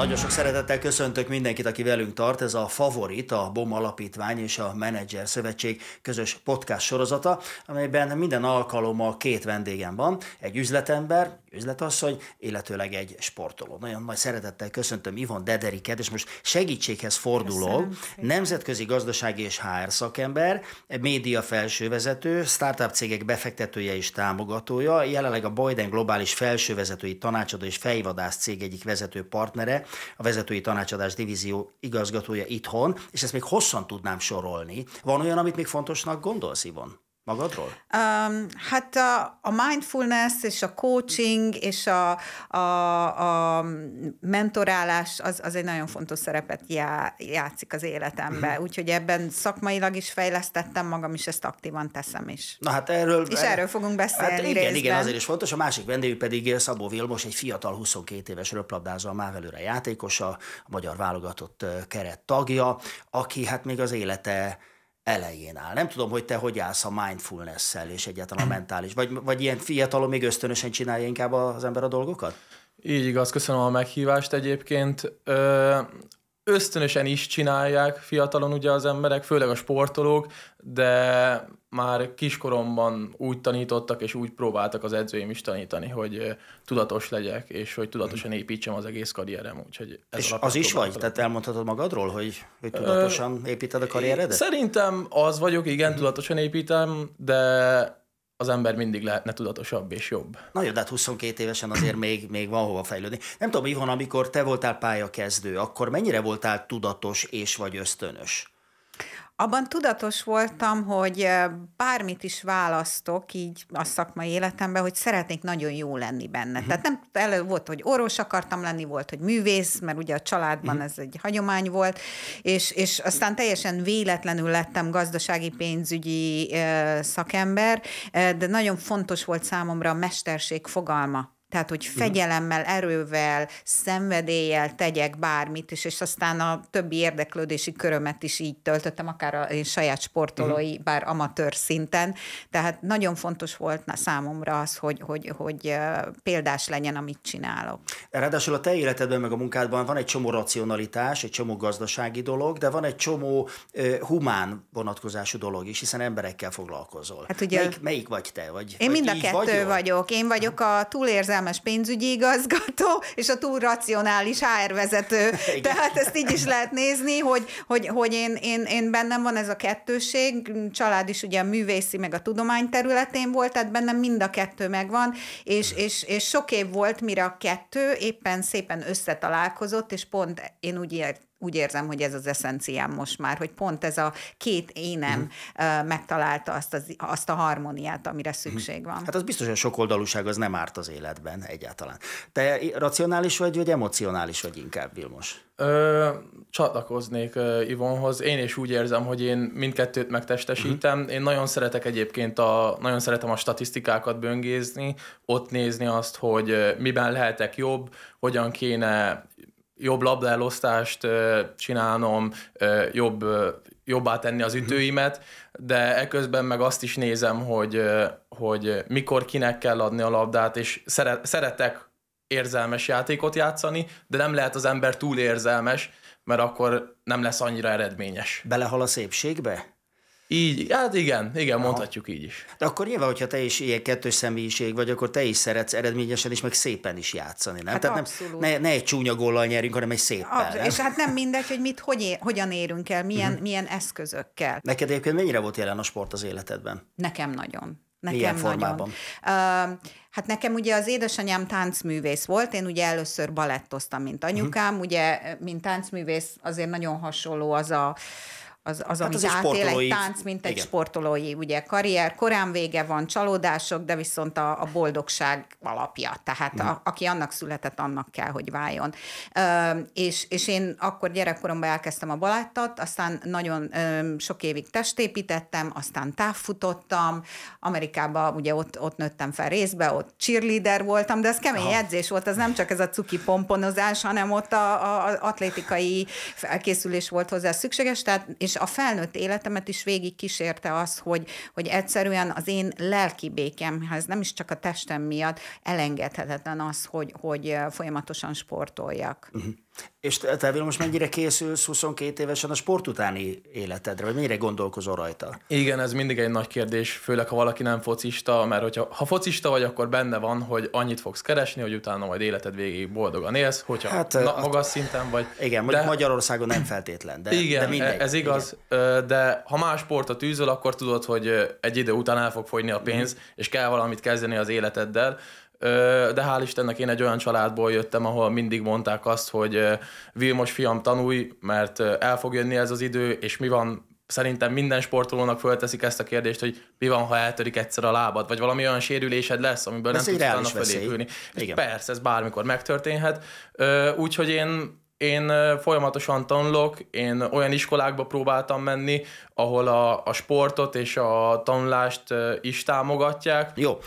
Nagyon sok szeretettel köszöntök mindenkit, aki velünk tart. Ez a Favorit, a BOM Alapítvány és a Menedzser Szövetség közös podcast sorozata, amelyben minden alkalommal két vendégem van, egy üzletember, üzletasszony, illetőleg egy sportoló. Nagyon nagy szeretettel köszöntöm Ivon Dederiket, és most segítséghez forduló, Nemzetközi gazdasági és HR szakember, média felsővezető, startup cégek befektetője és támogatója, jelenleg a Biden Globális felsővezetői tanácsadó és fejvadász cég egyik vezető partnere, a vezetői tanácsadás divízió igazgatója itthon, és ezt még hosszan tudnám sorolni. Van olyan, amit még fontosnak gondolsz, Ivon? magadról? Um, hát a, a mindfulness és a coaching és a, a, a mentorálás az, az egy nagyon fontos szerepet já, játszik az életemben, mm úgyhogy ebben szakmailag is fejlesztettem magam, és ezt aktívan teszem is. Na hát erről... És erről fogunk beszélni hát igen, részben. igen, azért is fontos. A másik vendég pedig Szabó Vilmos, egy fiatal 22 éves röplabdázó, a Mávelőre játékosa, a magyar válogatott keret tagja, aki hát még az élete elején áll. Nem tudom, hogy te hogy állsz a mindfulness-szel és egyáltalán a mentális, vagy, vagy ilyen fiatalon még ösztönösen csinálja inkább az ember a dolgokat? Így igaz, köszönöm a meghívást egyébként. Ö, ösztönösen is csinálják fiatalon ugye az emberek, főleg a sportolók, de már kiskoromban úgy tanítottak, és úgy próbáltak az edzőim is tanítani, hogy tudatos legyek, és hogy tudatosan építsem az egész karrierem. Úgyhogy ez és az is vagy? Tehát elmondhatod magadról, hogy, hogy tudatosan építed a karrieredet? Szerintem az vagyok, igen, mhm. tudatosan építem, de az ember mindig lehetne tudatosabb és jobb. Na jó, de hát 22 évesen azért még, még van hova fejlődni. Nem tudom, Ivon, amikor te voltál pályakezdő, akkor mennyire voltál tudatos és vagy ösztönös? Abban tudatos voltam, hogy bármit is választok így a szakmai életemben, hogy szeretnék nagyon jó lenni benne. Uh-huh. Tehát nem elő volt, hogy orvos akartam lenni, volt, hogy művész, mert ugye a családban uh-huh. ez egy hagyomány volt, és, és aztán teljesen véletlenül lettem gazdasági pénzügyi szakember, de nagyon fontos volt számomra a mesterség fogalma tehát, hogy mhm. fegyelemmel, erővel, szenvedéllyel tegyek bármit, és, és aztán a többi érdeklődési körömet is így töltöttem, akár a én saját sportolói, mhm. bár amatőr szinten. Tehát nagyon fontos volt számomra az, hogy, hogy, hogy példás legyen, amit csinálok. Ráadásul a te életedben, meg a munkádban van egy csomó racionalitás, egy csomó gazdasági dolog, de van egy csomó uh, humán vonatkozású dolog is, hiszen emberekkel foglalkozol. Hát ugye, melyik, melyik vagy te? Vagy, én vagy mind a kettő vagy vagyok. Én vagyok a túlérzés értelmes pénzügyi igazgató, és a túl racionális HR vezető. Igen. Tehát ezt így is lehet nézni, hogy, hogy, hogy én, én, én bennem van ez a kettőség, család is ugye a művészi, meg a tudomány területén volt, tehát bennem mind a kettő megvan, és, és, és sok év volt, mire a kettő éppen szépen összetalálkozott, és pont én úgy úgy érzem, hogy ez az eszenciám most már, hogy pont ez a két énem uh-huh. megtalálta azt, az, azt a harmóniát, amire mhm. szükség van. Hát az biztos, hogy a sokoldalúság az nem árt az életben egyáltalán. Te racionális vagy, vagy emocionális vagy inkább, Vilmos? Ö, csatlakoznék ö, Ivonhoz. Én is úgy érzem, hogy én mindkettőt megtestesítem. Uh-huh. Én nagyon szeretek egyébként a, nagyon szeretem a statisztikákat böngézni, ott nézni azt, hogy miben lehetek jobb, hogyan kéne jobb labdaelosztást csinálnom, jobb, jobbá tenni az mhm. ütőimet, de eközben meg azt is nézem, hogy, hogy mikor kinek kell adni a labdát, és szeretek érzelmes játékot játszani, de nem lehet az ember túl érzelmes, mert akkor nem lesz annyira eredményes. Belehal a szépségbe? Így, hát igen, igen, Aha. mondhatjuk így is. De akkor nyilván, hogyha te is ilyen kettős személyiség vagy, akkor te is szeretsz eredményesen is, meg szépen is játszani, nem? Hát Tehát abszolút. nem, ne, ne egy csúnya góllal nyerünk, hanem egy szépen. És hát nem mindegy, hogy mit, hogy é, hogyan érünk el, milyen, uh-huh. milyen eszközökkel. Neked egyébként mennyire volt jelen a sport az életedben? Nekem nagyon. Nekem Milyen formában? Nagyon. Uh, hát nekem ugye az édesanyám táncművész volt, én ugye először balettoztam, mint anyukám, uh-huh. ugye, mint táncművész azért nagyon hasonló az a az, az hát amit az átél egy tánc, mint egy igen. sportolói, ugye karrier, korán vége van, csalódások, de viszont a, a boldogság alapja, tehát a, mm. aki annak született, annak kell, hogy váljon. Ö, és, és én akkor gyerekkoromban elkezdtem a baláttat, aztán nagyon ö, sok évig testépítettem, aztán távfutottam, Amerikában ugye ott, ott nőttem fel részbe, ott cheerleader voltam, de ez kemény Aha. edzés volt, az nem csak ez a cuki pomponozás, hanem ott a, a, a atlétikai felkészülés volt hozzá szükséges, tehát és a felnőtt életemet is végig kísérte az, hogy, hogy egyszerűen az én lelki ez nem is csak a testem miatt elengedhetetlen az, hogy, hogy folyamatosan sportoljak. Uh-huh. És te, te most mennyire készülsz 22 évesen a sport utáni életedre, vagy mennyire gondolkozol rajta? Igen, ez mindig egy nagy kérdés, főleg ha valaki nem focista, mert hogyha, ha focista vagy, akkor benne van, hogy annyit fogsz keresni, hogy utána majd életed végig boldogan élsz, hogyha hát, na, a... magas szinten vagy. Igen, de... Magyarországon nem feltétlen, de, igen, de mindegy. E- ez igaz, igen. de ha más sportot tűzöl, akkor tudod, hogy egy idő után el fog fogyni a pénz, mm. és kell valamit kezdeni az életeddel, de hál' Istennek én egy olyan családból jöttem, ahol mindig mondták azt, hogy Vilmos fiam tanulj, mert el fog jönni ez az idő, és mi van, szerintem minden sportolónak fölteszik ezt a kérdést, hogy mi van, ha eltörik egyszer a lábad, vagy valami olyan sérülésed lesz, amiből ez nem tudsz utána felépülni. Persze, ez bármikor megtörténhet. Úgyhogy én én folyamatosan tanulok, én olyan iskolákba próbáltam menni, ahol a, a sportot és a tanulást is támogatják. Jó,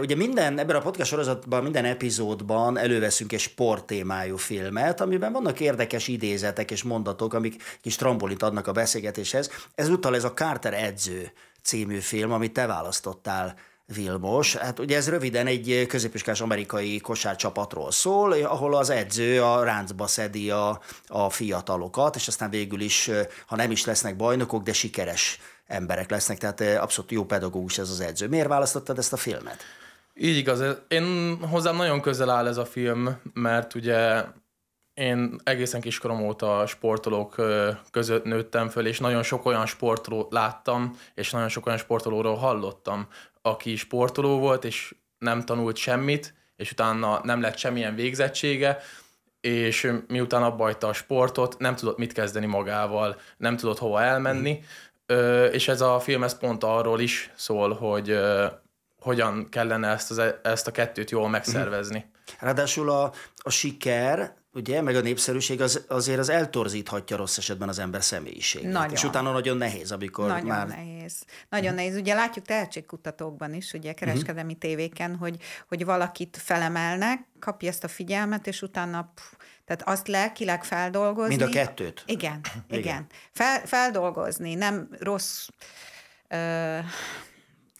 ugye minden, ebben a podcast sorozatban, minden epizódban előveszünk egy sporttémájú filmet, amiben vannak érdekes idézetek és mondatok, amik kis trambolint adnak a beszélgetéshez. Ezúttal ez a Carter edző című film, amit te választottál Vilmos. Hát ugye ez röviden egy középiskás amerikai kosárcsapatról szól, ahol az edző a ráncba szedi a, a fiatalokat, és aztán végül is, ha nem is lesznek bajnokok, de sikeres emberek lesznek, tehát eh, abszolút jó pedagógus ez az edző. Miért választottad ezt a filmet? Így igaz, én hozzám nagyon közel áll ez a film, mert ugye én egészen kiskorom óta sportolók között nőttem föl, és nagyon sok olyan sportolót láttam, és nagyon sok olyan sportolóról hallottam, aki sportoló volt, és nem tanult semmit, és utána nem lett semmilyen végzettsége, és miután abbajta a sportot, nem tudott mit kezdeni magával, nem tudott hova elmenni, mm. és ez a film ez pont arról is szól, hogy hogyan kellene ezt, az, e-, ezt a kettőt jól megszervezni. Ráadásul a, a siker Ugye, meg a népszerűség az, azért az eltorzíthatja rossz esetben az ember személyiségét. Nagyon. És utána nagyon nehéz, amikor nagyon már... nehéz. Nagyon uh-huh. nehéz. Ugye látjuk tehetségkutatókban is, ugye mhm. kereskedelmi uh-huh. tévéken, hogy, hogy valakit felemelnek, kapja ezt a figyelmet, és utána... Pff, tehát azt lelkileg feldolgozni... Mind a kettőt? Igen, igen. igen. Fel, feldolgozni, nem rossz... Ö,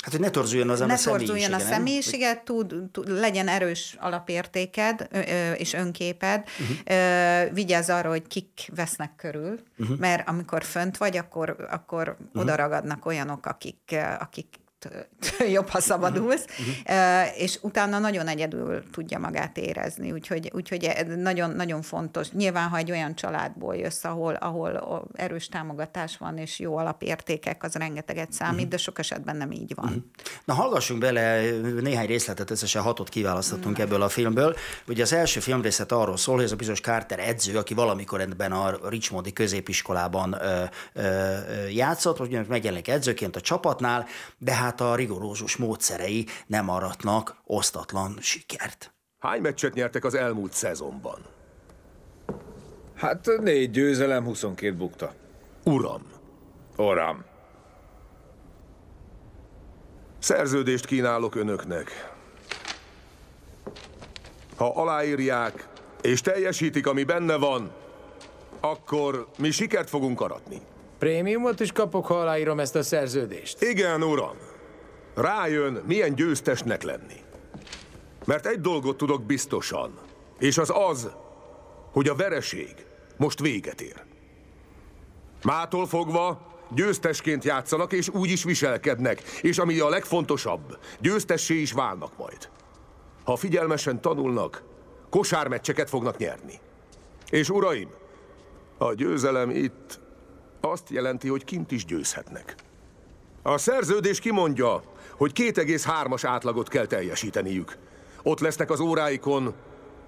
Hát, hogy ne torzuljon az ne a torzuljon a személyisége, nem? tud, tud, legyen erős alapértéked ö, ö, és önképed, uh-huh. ö, vigyázz arra, hogy kik vesznek körül, uh-huh. mert amikor fönt vagy, akkor, akkor uh-huh. odaragadnak olyanok, akik, akik jobb, ha szabadulsz, uh-huh. és utána nagyon egyedül tudja magát érezni, úgyhogy, úgyhogy e, nagyon, nagyon fontos. Nyilván, ha egy olyan családból jössz, ahol, ahol erős támogatás van, és jó alapértékek, az rengeteget számít, uh-huh. de sok esetben nem így van. Uh-huh. Na hallgassunk bele néhány részletet, összesen hatot kiválasztottunk uh-huh. ebből a filmből. Ugye az első filmrészlet arról szól, hogy ez a bizonyos Carter edző, aki valamikor ebben a Richmondi középiskolában ö, ö, játszott, hogy megjelenik edzőként a csapatnál, de hát tehát a rigorózus módszerei nem aratnak osztatlan sikert. Hány meccset nyertek az elmúlt szezonban? Hát négy győzelem, 22 bukta. Uram. Uram. Szerződést kínálok önöknek. Ha aláírják, és teljesítik, ami benne van, akkor mi sikert fogunk aratni. Prémiumot is kapok, ha aláírom ezt a szerződést. Igen, uram rájön, milyen győztesnek lenni. Mert egy dolgot tudok biztosan, és az az, hogy a vereség most véget ér. Mától fogva győztesként játszanak, és úgy is viselkednek, és ami a legfontosabb, győztessé is válnak majd. Ha figyelmesen tanulnak, kosármeccseket fognak nyerni. És uraim, a győzelem itt azt jelenti, hogy kint is győzhetnek. A szerződés kimondja, hogy 2,3-as átlagot kell teljesíteniük. Ott lesznek az óráikon,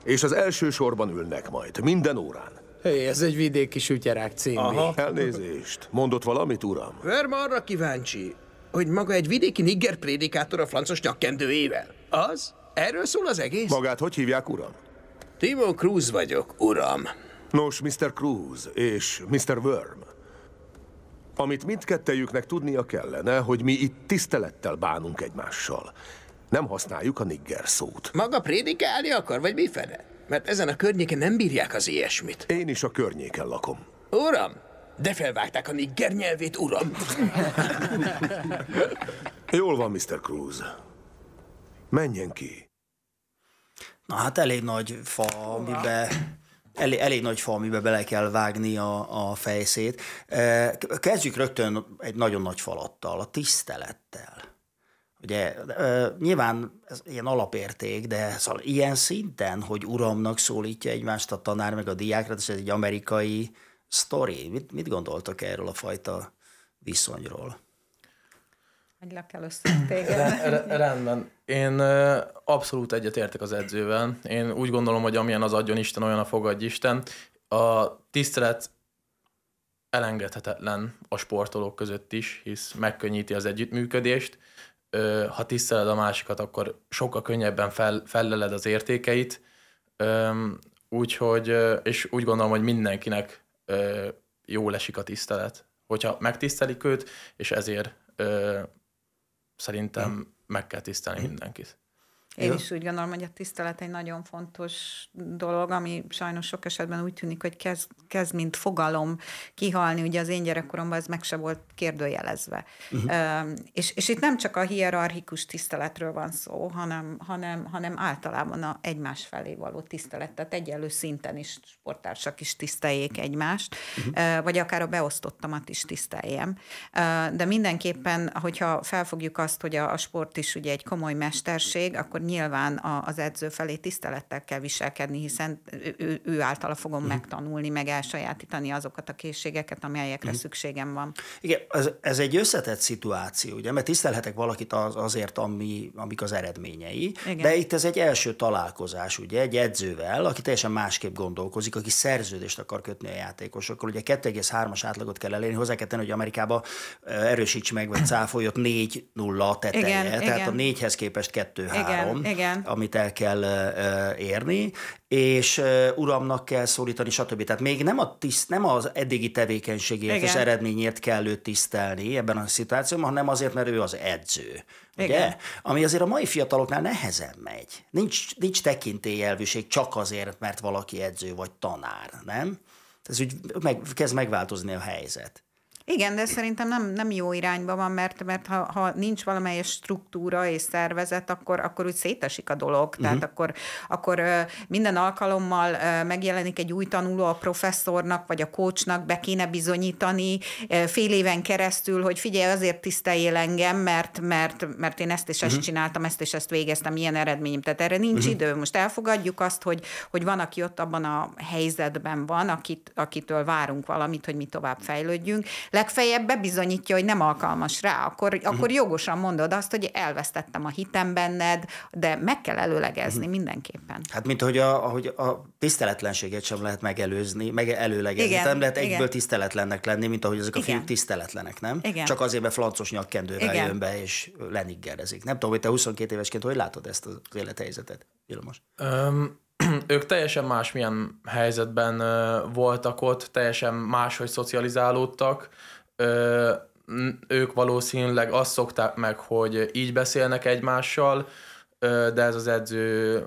és az első sorban ülnek majd, minden órán. Hé, ez egy vidéki sütyerák című. Aha. Elnézést. Mondott valamit, uram? Verma arra kíváncsi, hogy maga egy vidéki nigger prédikátor a francos nyakkendőjével. Az? Erről szól az egész? Magát hogy hívják, uram? Timo Cruz vagyok, uram. Nos, Mr. Cruz és Mr. Verm. Amit mindkettejüknek tudnia kellene, hogy mi itt tisztelettel bánunk egymással. Nem használjuk a nigger szót. Maga prédikálni akar, vagy fene? Mert ezen a környéken nem bírják az ilyesmit. Én is a környéken lakom. Uram, de felvágták a nigger nyelvét, uram! Jól van, Mr. Cruz. Menjen ki. Na hát elég nagy fa, amibe elég, elég nagy fa, amiben bele kell vágni a, a fejszét. Kezdjük rögtön egy nagyon nagy falattal, a tisztelettel. Ugye nyilván ez ilyen alapérték, de szóval ilyen szinten, hogy uramnak szólítja egymást a tanár meg a diákra, ez egy amerikai sztori. Mit, mit gondoltok erről a fajta viszonyról? hagylak először téged. Rendben. Én abszolút egyetértek az edzővel. Én úgy gondolom, hogy amilyen az adjon Isten, olyan a fogadj Isten. A tisztelet elengedhetetlen a sportolók között is, hisz megkönnyíti az együttműködést. Ha tiszteled a másikat, akkor sokkal könnyebben fel, felleled az értékeit. Úgyhogy, és úgy gondolom, hogy mindenkinek jó lesik a tisztelet. Hogyha megtisztelik őt, és ezért szerintem meg kell tisztelni mhm. mindenkit. Én is úgy gondolom, hogy a tisztelet egy nagyon fontos dolog, ami sajnos sok esetben úgy tűnik, hogy kezd, kezd mint fogalom kihalni. Ugye az én gyerekkoromban ez meg se volt kérdőjelezve. Uh-huh. Um, és, és itt nem csak a hierarchikus tiszteletről van szó, hanem, hanem, hanem általában a egymás felé való tisztelet. Tehát egyenlő szinten is sportársak is tiszteljék egymást, uh-huh. vagy akár a beosztottamat is tiszteljem. De mindenképpen, hogyha felfogjuk azt, hogy a, a sport is ugye egy komoly mesterség, akkor nyilván az edző felé tisztelettel kell viselkedni, hiszen ő, ő általa fogom mm. megtanulni, meg elsajátítani azokat a készségeket, amelyekre mm. szükségem van. Igen, ez, ez egy összetett szituáció, ugye, mert tisztelhetek valakit az, azért, ami, amik az eredményei, Igen. de itt ez egy első találkozás, ugye, egy edzővel, aki teljesen másképp gondolkozik, aki szerződést akar kötni a játékosokkal. Ugye 2,3-as átlagot kell elérni, hozzá kell tenni, hogy Amerikába erősíts meg, vagy cáfolj, ott 4-0 teteje, igen, tehát igen. a 4-hez képest 2-3. Igen, igen, igen. amit el kell érni, és uramnak kell szólítani, stb. Tehát még nem, a tiszt, nem az eddigi tevékenységért igen. és eredményért kell őt tisztelni ebben a szituációban, hanem azért, mert ő az edző. Ugye? Ami azért a mai fiataloknál nehezen megy. Nincs, nincs tekintélyelvűség csak azért, mert valaki edző vagy tanár, nem? Ez úgy meg, kezd megváltozni a helyzet. Igen, de szerintem nem, nem jó irányba van, mert, mert ha, ha nincs valamelyes struktúra és szervezet, akkor, akkor úgy szétesik a dolog. Tehát uh-huh. akkor, akkor minden alkalommal megjelenik egy új tanuló a professzornak vagy a kócsnak, be kéne bizonyítani fél éven keresztül, hogy figyelj, azért tiszteljél engem, mert, mert, mert én ezt és ezt uh-huh. csináltam, ezt és ezt végeztem, ilyen eredményem. Tehát erre nincs uh-huh. idő. Most elfogadjuk azt, hogy, hogy van, aki ott abban a helyzetben van, akit, akitől várunk valamit, hogy mi tovább fejlődjünk legfeljebb bebizonyítja, hogy nem alkalmas rá, akkor, uh-huh. akkor jogosan mondod azt, hogy elvesztettem a hitem benned, de meg kell előlegezni uh-huh. mindenképpen. Hát, mint hogy a, ahogy a tiszteletlenséget sem lehet megelőzni, meg előlegezni. Igen, nem lehet igen. egyből tiszteletlennek lenni, mint ahogy ezek a fiúk tiszteletlenek, nem? Igen. Csak azért, mert flancos nyakkendővel igen. jön be, és leniggerezik. Nem tudom, hogy te 22 évesként hogy látod ezt az élethelyzetet, Vilmos? Um, ők teljesen másmilyen helyzetben voltak ott, teljesen máshogy szocializálódtak, ők valószínűleg azt szokták meg, hogy így beszélnek egymással, de ez az edző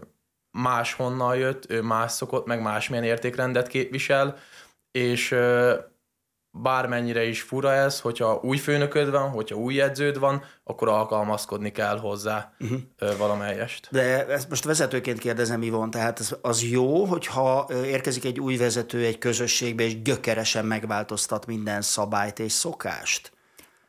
máshonnan jött, ő más szokott, meg másmilyen értékrendet képvisel, és bármennyire is fura ez, hogyha új főnököd van, hogyha új edződ van, akkor alkalmazkodni kell hozzá uh-huh. valamelyest. De ezt most vezetőként kérdezem, Ivon, tehát az, az jó, hogyha érkezik egy új vezető egy közösségbe, és gyökeresen megváltoztat minden szabályt és szokást?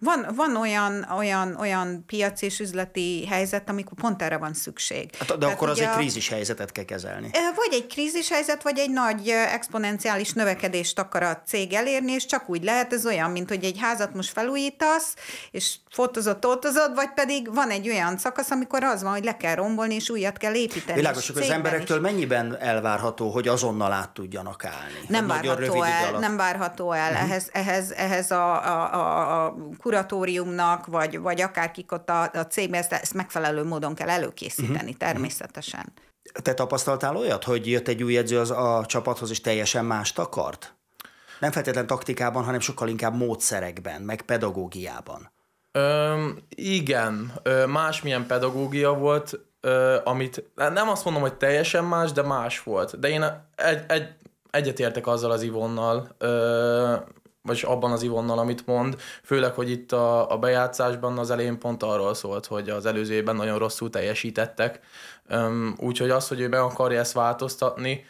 Van, van olyan, olyan, olyan piaci és üzleti helyzet, amikor pont erre van szükség. Hát, de Tehát akkor az egy krízis helyzetet kell kezelni. Vagy egy krízis helyzet, vagy egy nagy exponenciális növekedést akar a cég elérni, és csak úgy lehet, ez olyan, mint hogy egy házat most felújítasz, és fotózod, toltozod, vagy pedig van egy olyan szakasz, amikor az van, hogy le kell rombolni, és újat kell építeni. Világos, hogy az emberektől is. mennyiben elvárható, hogy azonnal át tudjanak állni? Nem várható el, nem várható el. Uh-huh. Ehhez, ehhez, ehhez a, a, a, a kuratóriumnak, vagy, vagy akárkik ott a, a cégben, ezt, ezt megfelelő módon kell előkészíteni uh-huh. természetesen. Te tapasztaltál olyat, hogy jött egy új edző az a csapathoz, és teljesen mást akart? Nem feltétlen taktikában, hanem sokkal inkább módszerekben, meg pedagógiában. Öm, igen, Ö, másmilyen pedagógia volt, ö, amit nem azt mondom, hogy teljesen más, de más volt. De én egy, egy, egyetértek azzal az Ivonnal. Ö, vagy abban az Ivonnal, amit mond, főleg, hogy itt a, a bejátszásban az elején pont arról szólt, hogy az előző nagyon rosszul teljesítettek, úgyhogy az, hogy ő be akarja ezt változtatni,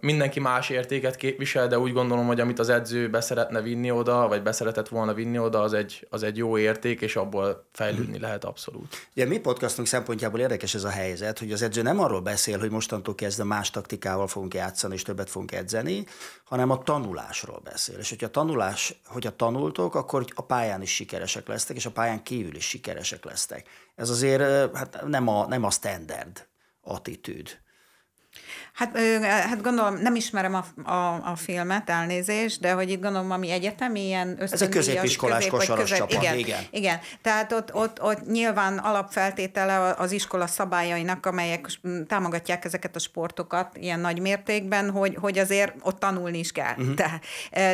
mindenki más értéket képvisel, de úgy gondolom, hogy amit az edző beszeretne vinni oda, vagy beszeretett volna vinni oda, az egy, az egy jó érték, és abból fejlődni lehet abszolút. Ugye mi podcastunk szempontjából érdekes ez a helyzet, hogy az edző nem arról beszél, hogy mostantól kezdve más taktikával fogunk játszani, és többet fogunk edzeni, hanem a tanulásról beszél. És hogyha tanulás, hogyha tanultok, akkor a pályán is sikeresek lesztek, és a pályán kívül is sikeresek lesztek. Ez azért hát nem a, nem a standard attitűd Hát, hát gondolom, nem ismerem a, a, a filmet, elnézést, de hogy itt gondolom, ami egyetem, ilyen Ez a középiskolás közép, kosaras közép, csapat, igen, igen. Igen, tehát ott, ott, ott nyilván alapfeltétele az iskola szabályainak, amelyek támogatják ezeket a sportokat ilyen nagy mértékben, hogy, hogy azért ott tanulni is kell. Uh-huh. De,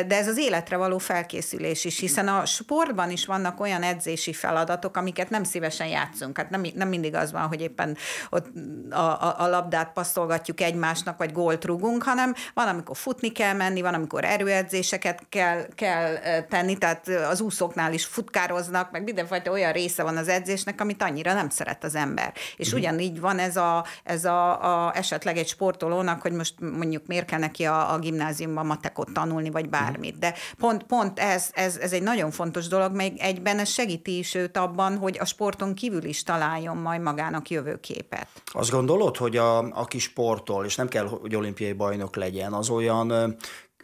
de ez az életre való felkészülés is, hiszen a sportban is vannak olyan edzési feladatok, amiket nem szívesen játszunk. Hát nem, nem mindig az van, hogy éppen ott a, a, a labdát passzolgatjuk, mutogatjuk egymásnak, vagy gólt rugunk, hanem van, amikor futni kell menni, van, amikor erőedzéseket kell, kell tenni, tehát az úszóknál is futkároznak, meg mindenfajta olyan része van az edzésnek, amit annyira nem szeret az ember. És mhm. ugyanígy van ez a, ez a, a esetleg egy sportolónak, hogy most mondjuk miért kell neki a, a gimnáziumban matekot tanulni, vagy mhm. bármit. De pont, pont ez, ez, ez egy nagyon fontos dolog, meg egyben ez segíti is őt abban, hogy a sporton kívül is találjon majd magának jövőképet. Azt gondolod, hogy a, aki sport sporttól, és nem kell, hogy olimpiai bajnok legyen, az olyan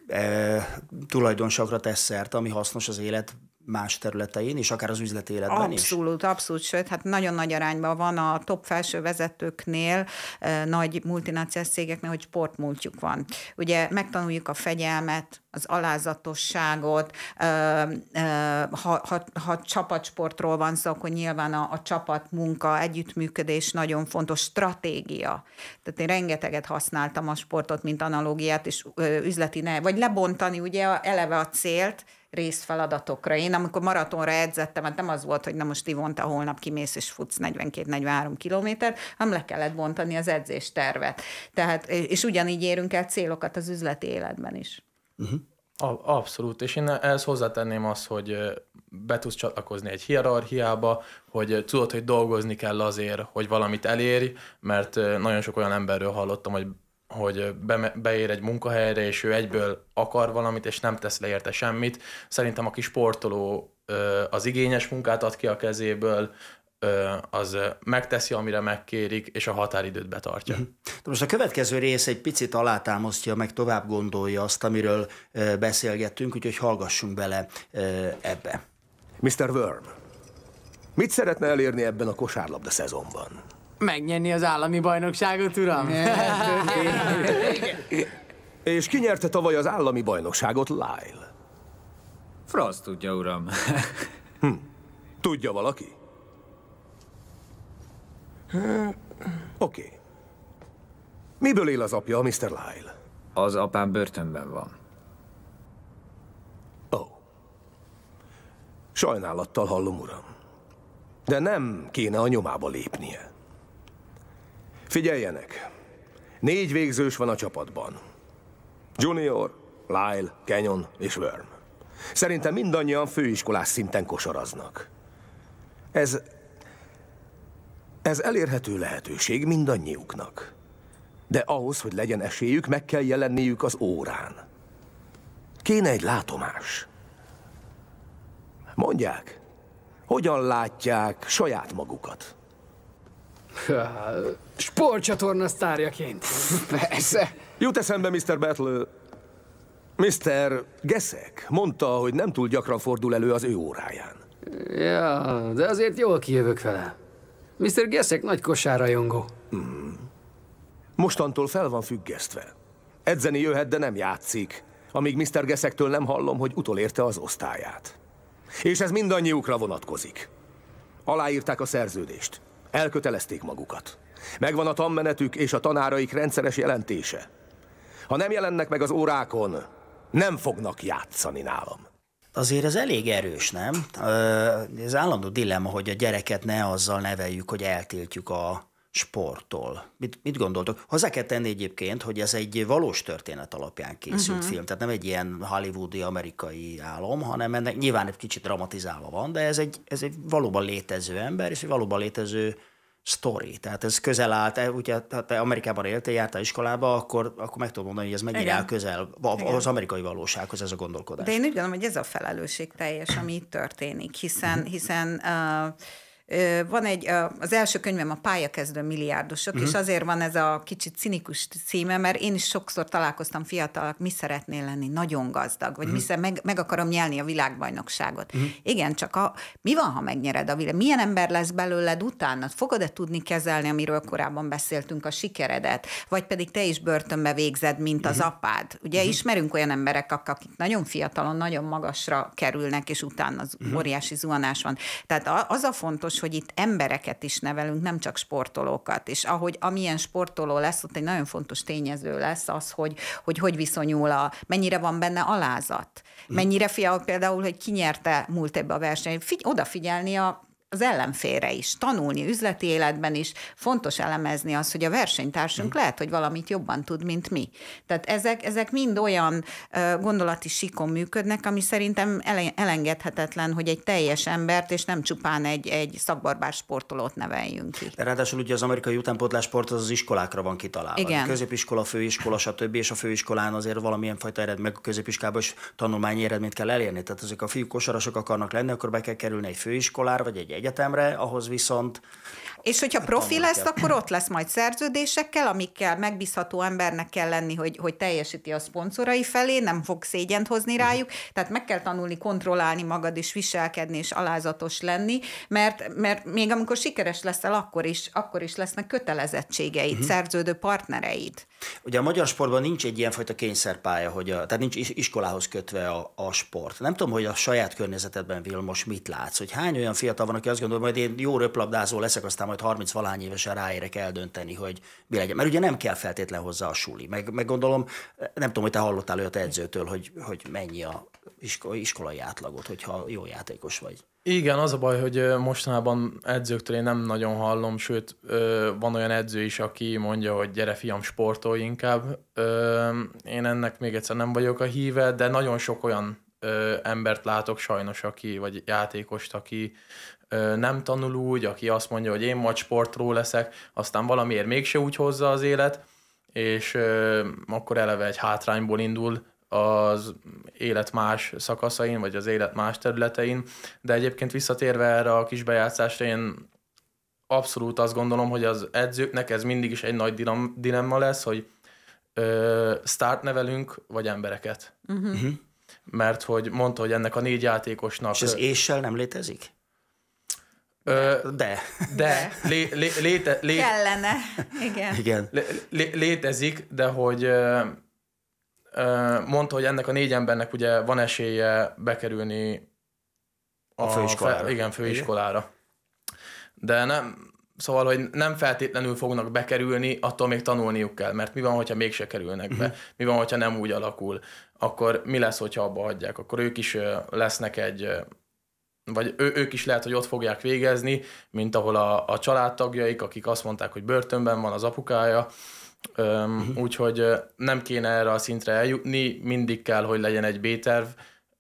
e, tulajdonságra tesz szert, ami hasznos az élet más területein, és akár az üzleti életben abszolút, is? Abszolút, abszolút, sőt, hát nagyon nagy arányban van a top felső vezetőknél, eh, nagy multinacionális cégeknél, hogy sportmúltjuk van. Ugye megtanuljuk a fegyelmet, az alázatosságot, eh, eh, ha, ha, ha csapatsportról van szó, akkor nyilván a, a csapatmunka, együttműködés nagyon fontos, stratégia. Tehát én rengeteget használtam a sportot, mint analógiát, és üzleti ne, vagy lebontani ugye eleve a célt, részfeladatokra. Én amikor maratonra edzettem, hát nem az volt, hogy na most Ivonta holnap kimész és futsz 42-43 kilométert, hanem le kellett bontani az edzést tervet. Tehát, és ugyanígy érünk el célokat az üzleti életben is. Uh-huh. Abszolút, és én ehhez hozzátenném azt, hogy be tudsz csatlakozni egy hierarchiába, hogy tudod, hogy dolgozni kell azért, hogy valamit elérj, mert nagyon sok olyan emberről hallottam, hogy hogy be, beér egy munkahelyre, és ő egyből akar valamit, és nem tesz le érte semmit. Szerintem aki sportoló az igényes munkát ad ki a kezéből, az megteszi, amire megkérik, és a határidőt betartja. Mhm. De most a következő rész egy picit alátámasztja, meg tovább gondolja azt, amiről beszélgettünk, úgyhogy hallgassunk bele ebbe. Mr. Worm, mit szeretne elérni ebben a kosárlabda szezonban? Megnyerni az állami bajnokságot, uram? És ki nyerte tavaly az állami bajnokságot Lyle? Frost tudja, uram. Hm. Tudja valaki? Oké. Okay. Miből él az apja, Mr. Lyle? Az apám börtönben van. Ó. Oh. Sajnálattal hallom, uram. De nem kéne a nyomába lépnie. Figyeljenek! Négy végzős van a csapatban. Junior, Lyle, Kenyon és Worm. Szerintem mindannyian főiskolás szinten kosaraznak. Ez... Ez elérhető lehetőség mindannyiuknak. De ahhoz, hogy legyen esélyük, meg kell jelenniük az órán. Kéne egy látomás. Mondják, hogyan látják saját magukat? Sportcsatorna sztárjaként. Persze. Jut eszembe, Mr. Battle. Mr. Geszek mondta, hogy nem túl gyakran fordul elő az ő óráján. Ja, de azért jól kijövök vele. Mr. Geszek nagy kosárrajongó. Hmm. Mostantól fel van függesztve. Edzeni jöhet, de nem játszik, amíg Mr. Geszektől nem hallom, hogy utolérte az osztályát. És ez mindannyiukra vonatkozik. Aláírták a szerződést. Elkötelezték magukat. Megvan a tanmenetük és a tanáraik rendszeres jelentése. Ha nem jelennek meg az órákon, nem fognak játszani nálam. Azért ez elég erős, nem? Ez állandó dilemma, hogy a gyereket ne azzal neveljük, hogy eltiltjuk a sportol. Mit, mit gondoltok? Hozzá kell tenni egyébként, hogy ez egy valós történet alapján készült uh-huh. film, tehát nem egy ilyen hollywoodi amerikai álom, hanem ennek nyilván egy kicsit dramatizálva van, de ez egy, ez egy valóban létező ember, és egy valóban létező story. Tehát ez közel állt, e, ugye hát te Amerikában éltél, jártál iskolába, akkor, akkor meg tudom mondani, hogy ez mennyire áll közel Igen. az amerikai valósághoz ez a gondolkodás. De én úgy gondolom, hogy ez a felelősség teljes, ami itt történik, hiszen, mhm. hiszen uh, van egy, az első könyvem a pályakezdő milliárdosok, uh-huh. és mhm. azért van ez a kicsit cinikus címe, mert én is sokszor találkoztam fiatalak mi szeretnél lenni, nagyon gazdag, vagy uh-huh. mi mhm. meg, meg akarom nyelni a világbajnokságot. Uh-huh. Igen, csak a, mi van, ha megnyered a világ? Milyen ember lesz belőled utána? Fogod-e tudni kezelni, amiről korábban beszéltünk, a sikeredet? Vagy pedig te is börtönbe végzed, mint uh-huh. az apád? Ugye uh-huh. ismerünk olyan emberek, akik nagyon fiatalon, nagyon magasra kerülnek, és utána az uh-huh. óriási zuhanás van. Tehát az a fontos, fontos, hogy itt embereket is nevelünk, nem csak sportolókat. És ahogy amilyen sportoló lesz, ott egy nagyon fontos tényező lesz az, hogy hogy, hogy viszonyul a, mennyire van benne alázat. Mm. Mennyire fia például, hogy kinyerte múlt ebbe a versenyt. Figy- odafigyelni a az ellenfélre is, tanulni üzleti életben is, fontos elemezni azt, hogy a versenytársunk mm. lehet, hogy valamit jobban tud, mint mi. Tehát ezek, ezek mind olyan gondolati sikon működnek, ami szerintem elengedhetetlen, hogy egy teljes embert, és nem csupán egy, egy szakbarbár sportolót neveljünk ki. De ráadásul ugye az amerikai utánpótlás sport az, az iskolákra van kitalálva. Igen. A középiskola, főiskola, stb. és a főiskolán azért valamilyen fajta eredmény, meg a középiskában is tanulmányi eredményt kell elérni. Tehát ezek a fiúk kosarasok akarnak lenni, akkor be kell kerülni egy főiskolára, vagy egy egyetemre, ahhoz viszont és hogyha hát, profi lesz, kell. akkor ott lesz majd szerződésekkel, amikkel megbízható embernek kell lenni, hogy, hogy teljesíti a szponzorai felé, nem fog szégyent hozni mhm. rájuk, tehát meg kell tanulni kontrollálni magad is, viselkedni és alázatos lenni, mert, mert még amikor sikeres leszel, akkor is, akkor is lesznek kötelezettségeid, uh-huh. szerződő partnereid. Ugye a magyar sportban nincs egy ilyenfajta kényszerpálya, hogy a, tehát nincs iskolához kötve a, a sport. Nem tudom, hogy a saját környezetedben, Vilmos, mit látsz, hogy hány olyan fiatal van, aki azt gondolja, hogy majd én jó röplabdázó leszek, aztán majd 30 valány évesen ráérek eldönteni, hogy mi legyen. Mert ugye nem kell feltétlen hozzá a suli. Meg, meg gondolom, nem tudom, hogy te hallottál olyat edzőtől, hogy, hogy mennyi a iskolai átlagot, hogyha jó játékos vagy. Igen, az a baj, hogy mostanában edzőktől én nem nagyon hallom, sőt, van olyan edző is, aki mondja, hogy gyere fiam, sportol inkább. Én ennek még egyszer nem vagyok a híve, de nagyon sok olyan embert látok sajnos, aki, vagy játékost, aki nem tanul úgy, aki azt mondja, hogy én majd sportró leszek, aztán valamiért mégse úgy hozza az élet, és akkor eleve egy hátrányból indul az élet más szakaszain, vagy az élet más területein. De egyébként visszatérve erre a kis bejátszásra, én abszolút azt gondolom, hogy az edzőknek ez mindig is egy nagy dilemma lesz, hogy ö, start nevelünk, vagy embereket. Uh-huh. Mert hogy mondta, hogy ennek a négy játékosnak... És az éssel nem létezik? Ö, de. De. Lé, lé, léte, lé, Kellene. Igen. Igen. Lé, lé, létezik, de hogy ö, mondta, hogy ennek a négy embernek ugye van esélye bekerülni a, a főiskolára. Fe, igen, főiskolára. Igen. De nem, Szóval, hogy nem feltétlenül fognak bekerülni, attól még tanulniuk kell, mert mi van, hogyha mégse kerülnek be, mhm. mi van, hogyha nem úgy alakul, akkor mi lesz, hogyha abba hagyják, akkor ők is lesznek egy vagy ő, ők is lehet, hogy ott fogják végezni, mint ahol a, a családtagjaik, akik azt mondták, hogy börtönben van az apukája, Öm, uh-huh. úgyhogy nem kéne erre a szintre eljutni, mindig kell, hogy legyen egy B-terv,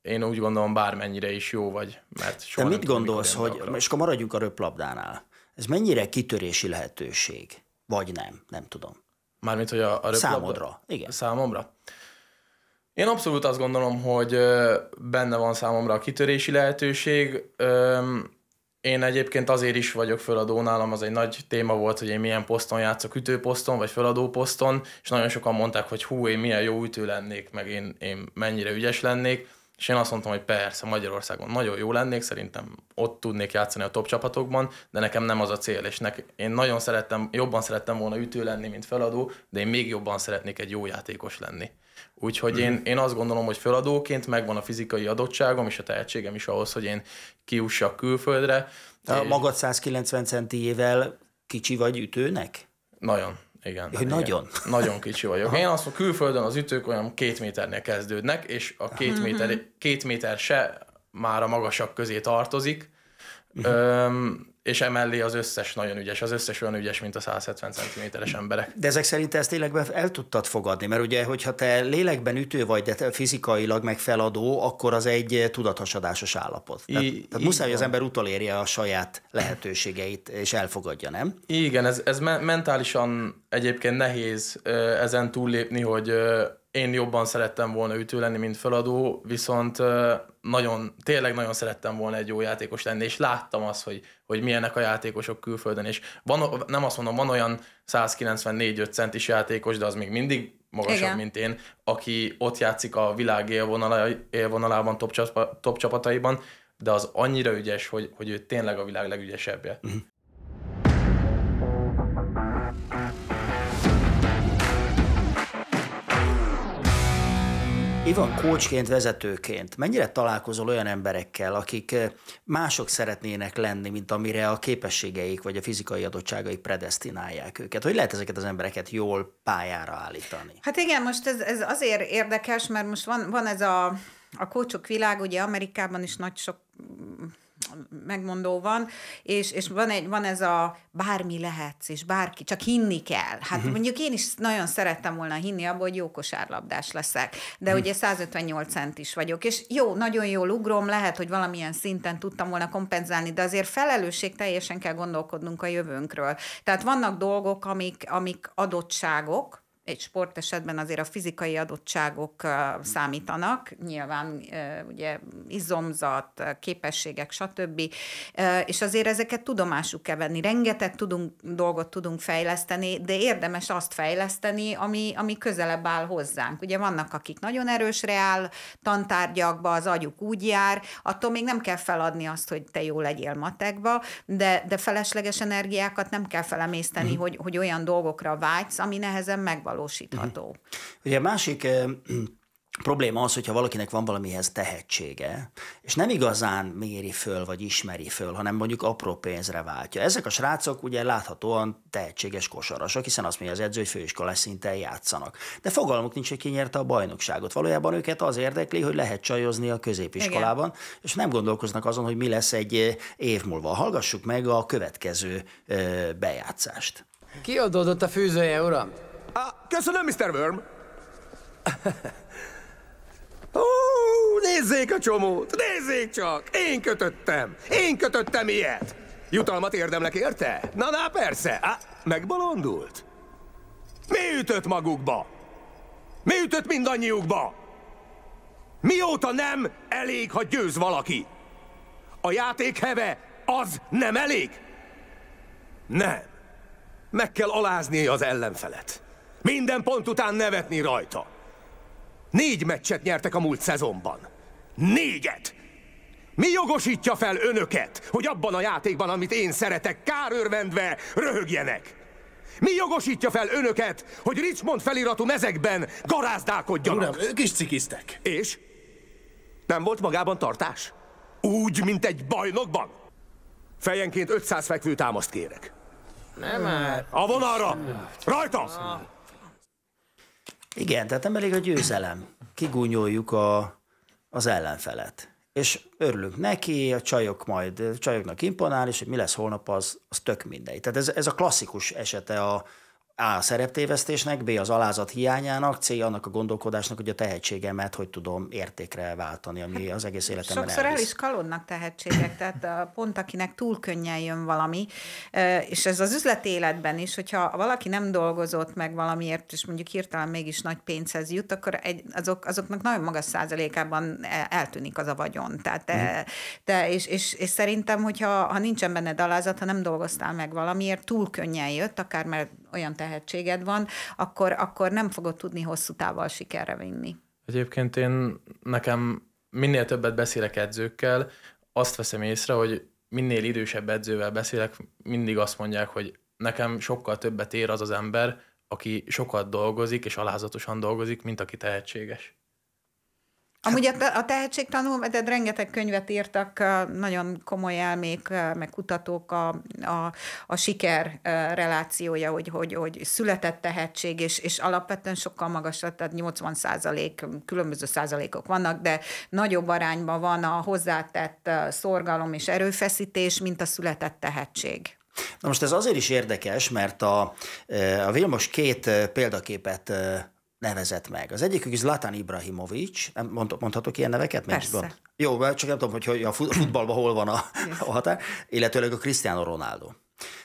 én úgy gondolom bármennyire is jó vagy. Mert soha Te mit gondolsz, hogy, akarok. és akkor maradjunk a röplabdánál, ez mennyire kitörési lehetőség, vagy nem, nem tudom. Mármint, hogy a, a röplabda... Számodra, igen. Számomra. Én abszolút azt gondolom, hogy benne van számomra a kitörési lehetőség. Én egyébként azért is vagyok föladó nálam, az egy nagy téma volt, hogy én milyen poszton játszok, ütőposzton vagy föladó poszton, és nagyon sokan mondták, hogy hú, én milyen jó ütő lennék, meg én, én mennyire ügyes lennék, és én azt mondtam, hogy persze Magyarországon nagyon jó lennék, szerintem ott tudnék játszani a top csapatokban, de nekem nem az a cél, és nek, én nagyon szerettem, jobban szerettem volna ütő lenni, mint feladó, de én még jobban szeretnék egy jó játékos lenni. Úgyhogy én, én azt gondolom, hogy feladóként megvan a fizikai adottságom és a tehetségem is ahhoz, hogy én kiussak külföldre. A és... magad 190 centiével kicsi vagy ütőnek? Nagyon, igen. Hogy igen. nagyon? Nagyon kicsi vagyok. Aha. Én azt mondom, külföldön az ütők olyan két méternél kezdődnek, és a két méter, két méter se már a magasak közé tartozik. Uh-huh. Öm, és emellé az összes nagyon ügyes, az összes olyan ügyes, mint a 170 cm-es emberek. De ezek szerint ezt lélekben el tudtad fogadni, mert ugye, hogyha te lélekben ütő vagy, de te fizikailag megfeladó, akkor az egy tudathasadásos állapot. Tehát, I, tehát muszáj, hogy az ember utolérje a saját lehetőségeit, és elfogadja, nem? Igen, ez, ez mentálisan egyébként nehéz ezen túllépni, hogy én jobban szerettem volna ütő lenni, mint feladó, viszont nagyon, tényleg nagyon szerettem volna egy jó játékos lenni, és láttam azt, hogy, hogy milyenek a játékosok külföldön, és van, nem azt mondom, van olyan 194-5 centis játékos, de az még mindig magasabb, Igen. mint én, aki ott játszik a világ élvonala, élvonalában, top, csapa, top csapataiban, de az annyira ügyes, hogy, hogy ő tényleg a világ legügyesebbje. Uh-huh. Mhm. Ivan, kócsként, vezetőként mennyire találkozol olyan emberekkel, akik eh, mások szeretnének lenni, mint amire a képességeik vagy a fizikai adottságaik predestinálják őket? Hogy lehet ezeket az embereket jól pályára állítani? Hát igen, most ez, ez azért érdekes, mert most van, van ez a, a kócsok világ, ugye Amerikában is nagy sok megmondó van, és, és van, egy, van ez a bármi lehetsz, és bárki, csak hinni kell. Hát uh-huh. mondjuk én is nagyon szerettem volna hinni abból, hogy jó kosárlabdás leszek, de uh-huh. ugye 158 is vagyok, és jó, nagyon jól ugrom, lehet, hogy valamilyen szinten tudtam volna kompenzálni, de azért felelősség teljesen kell gondolkodnunk a jövőnkről. Tehát vannak dolgok, amik, amik adottságok, egy esetben azért a fizikai adottságok számítanak, nyilván ugye izomzat, képességek, stb. És azért ezeket tudomásuk kell venni. Rengeteg tudunk, dolgot tudunk fejleszteni, de érdemes azt fejleszteni, ami, ami közelebb áll hozzánk. Ugye vannak, akik nagyon erősre áll, tantárgyakba az agyuk úgy jár, attól még nem kell feladni azt, hogy te jó legyél matekba, de, de felesleges energiákat nem kell felemészteni, mm. hogy, hogy olyan dolgokra vágysz, ami nehezen megvalósul megvalósítható. Uh-huh. Ugye a másik eh, probléma az, hogyha valakinek van valamihez tehetsége, és nem igazán méri föl, vagy ismeri föl, hanem mondjuk apró pénzre váltja. Ezek a srácok ugye láthatóan tehetséges kosarasok, hiszen azt mondja az edző, hogy főiskolás szinten játszanak. De fogalmuk nincs, hogy ki nyerte a bajnokságot. Valójában őket az érdekli, hogy lehet csajozni a középiskolában, Igen. és nem gondolkoznak azon, hogy mi lesz egy év múlva. Hallgassuk meg a következő bejátszást. Kiadódott a fűzője, uram? Ah, köszönöm, Mr. Worm. Ó, nézzék a csomót, nézzék csak! Én kötöttem, én kötöttem ilyet! Jutalmat érdemlek érte? Na, na, persze. Ah, megbolondult? Mi ütött magukba? Mi ütött mindannyiukba? Mióta nem elég, ha győz valaki? A játék heve az nem elég? Nem. Meg kell alázni az ellenfelet. Minden pont után nevetni rajta. Négy meccset nyertek a múlt szezonban. Négyet! Mi jogosítja fel önöket, hogy abban a játékban, amit én szeretek, kárőrvendve röhögjenek? Mi jogosítja fel önöket, hogy Richmond feliratú mezekben garázdálkodjanak? Uram, ők is cikiztek. És? Nem volt magában tartás? Úgy, mint egy bajnokban? Fejenként 500 fekvő támaszt kérek. Nem már. A vonalra! Rajta! Igen, tehát nem elég a győzelem. Kigúnyoljuk a, az ellenfelet. És örülünk neki, a csajok majd, a csajoknak imponál, és hogy mi lesz holnap, az, az tök mindegy. Tehát ez, ez a klasszikus esete a, a. szereptévesztésnek, B. az alázat hiányának, C. annak a gondolkodásnak, hogy a tehetségemet hogy tudom értékre váltani, ami hát az egész életemben Sokszor elvisz. el is kalodnak tehetségek, tehát a pont akinek túl könnyen jön valami, és ez az üzleti életben is, hogyha valaki nem dolgozott meg valamiért, és mondjuk hirtelen mégis nagy pénzhez jut, akkor egy, azok, azoknak nagyon magas százalékában e, eltűnik az a vagyon. Tehát te, mhm. te, és, és, és, szerintem, hogyha ha nincsen benned alázat, ha nem dolgoztál meg valamiért, túl könnyen jött, akár mert olyan tehetséged van, akkor, akkor nem fogod tudni hosszú távval sikerre vinni. Egyébként én nekem minél többet beszélek edzőkkel, azt veszem észre, hogy minél idősebb edzővel beszélek, mindig azt mondják, hogy nekem sokkal többet ér az az ember, aki sokat dolgozik és alázatosan dolgozik, mint aki tehetséges. Amúgy a, hát- a tehetségtanul, de rengeteg könyvet írtak nagyon komoly elmék, meg kutatók a, a, a siker relációja, hogy, hogy, hogy született tehetség, és, és alapvetően sokkal magasabb, tehát 80 százalék, különböző százalékok vannak, de nagyobb arányban van a hozzátett szorgalom és erőfeszítés, mint a született tehetség. Na most ez azért is érdekes, mert a, a Vilmos két példaképet nevezett meg. Az egyikük Zlatan Ibrahimovic, nem mond, mondhatok ilyen neveket? Persze. Jó, csak nem tudom, hogy, a futballban hol van a, a határ, illetőleg a Cristiano Ronaldo.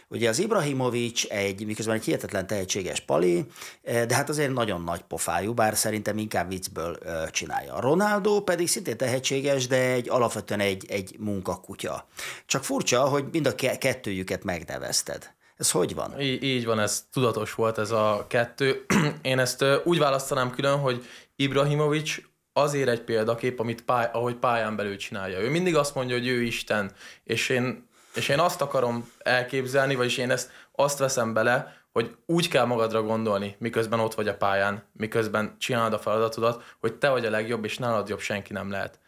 Ugye az Ibrahimovics egy, miközben egy hihetetlen tehetséges pali, eh, de hát azért nagyon nagy pofájú, bár szerintem inkább viccből eh, csinálja. A Ronaldo pedig szintén tehetséges, de egy alapvetően egy, egy munkakutya. Csak furcsa, hogy mind a kettőjüket megnevezted. Ez hogy van? Így, így van, ez tudatos volt ez a kettő. Én ezt úgy választanám külön, hogy Ibrahimovics azért egy példakép, amit pály, ahogy pályán belül csinálja. Ő mindig azt mondja, hogy ő Isten, és én, és én azt akarom elképzelni, vagyis én ezt azt veszem bele, hogy úgy kell magadra gondolni, miközben ott vagy a pályán, miközben csinálod a feladatodat, hogy te vagy a legjobb, és nálad jobb senki nem lehet.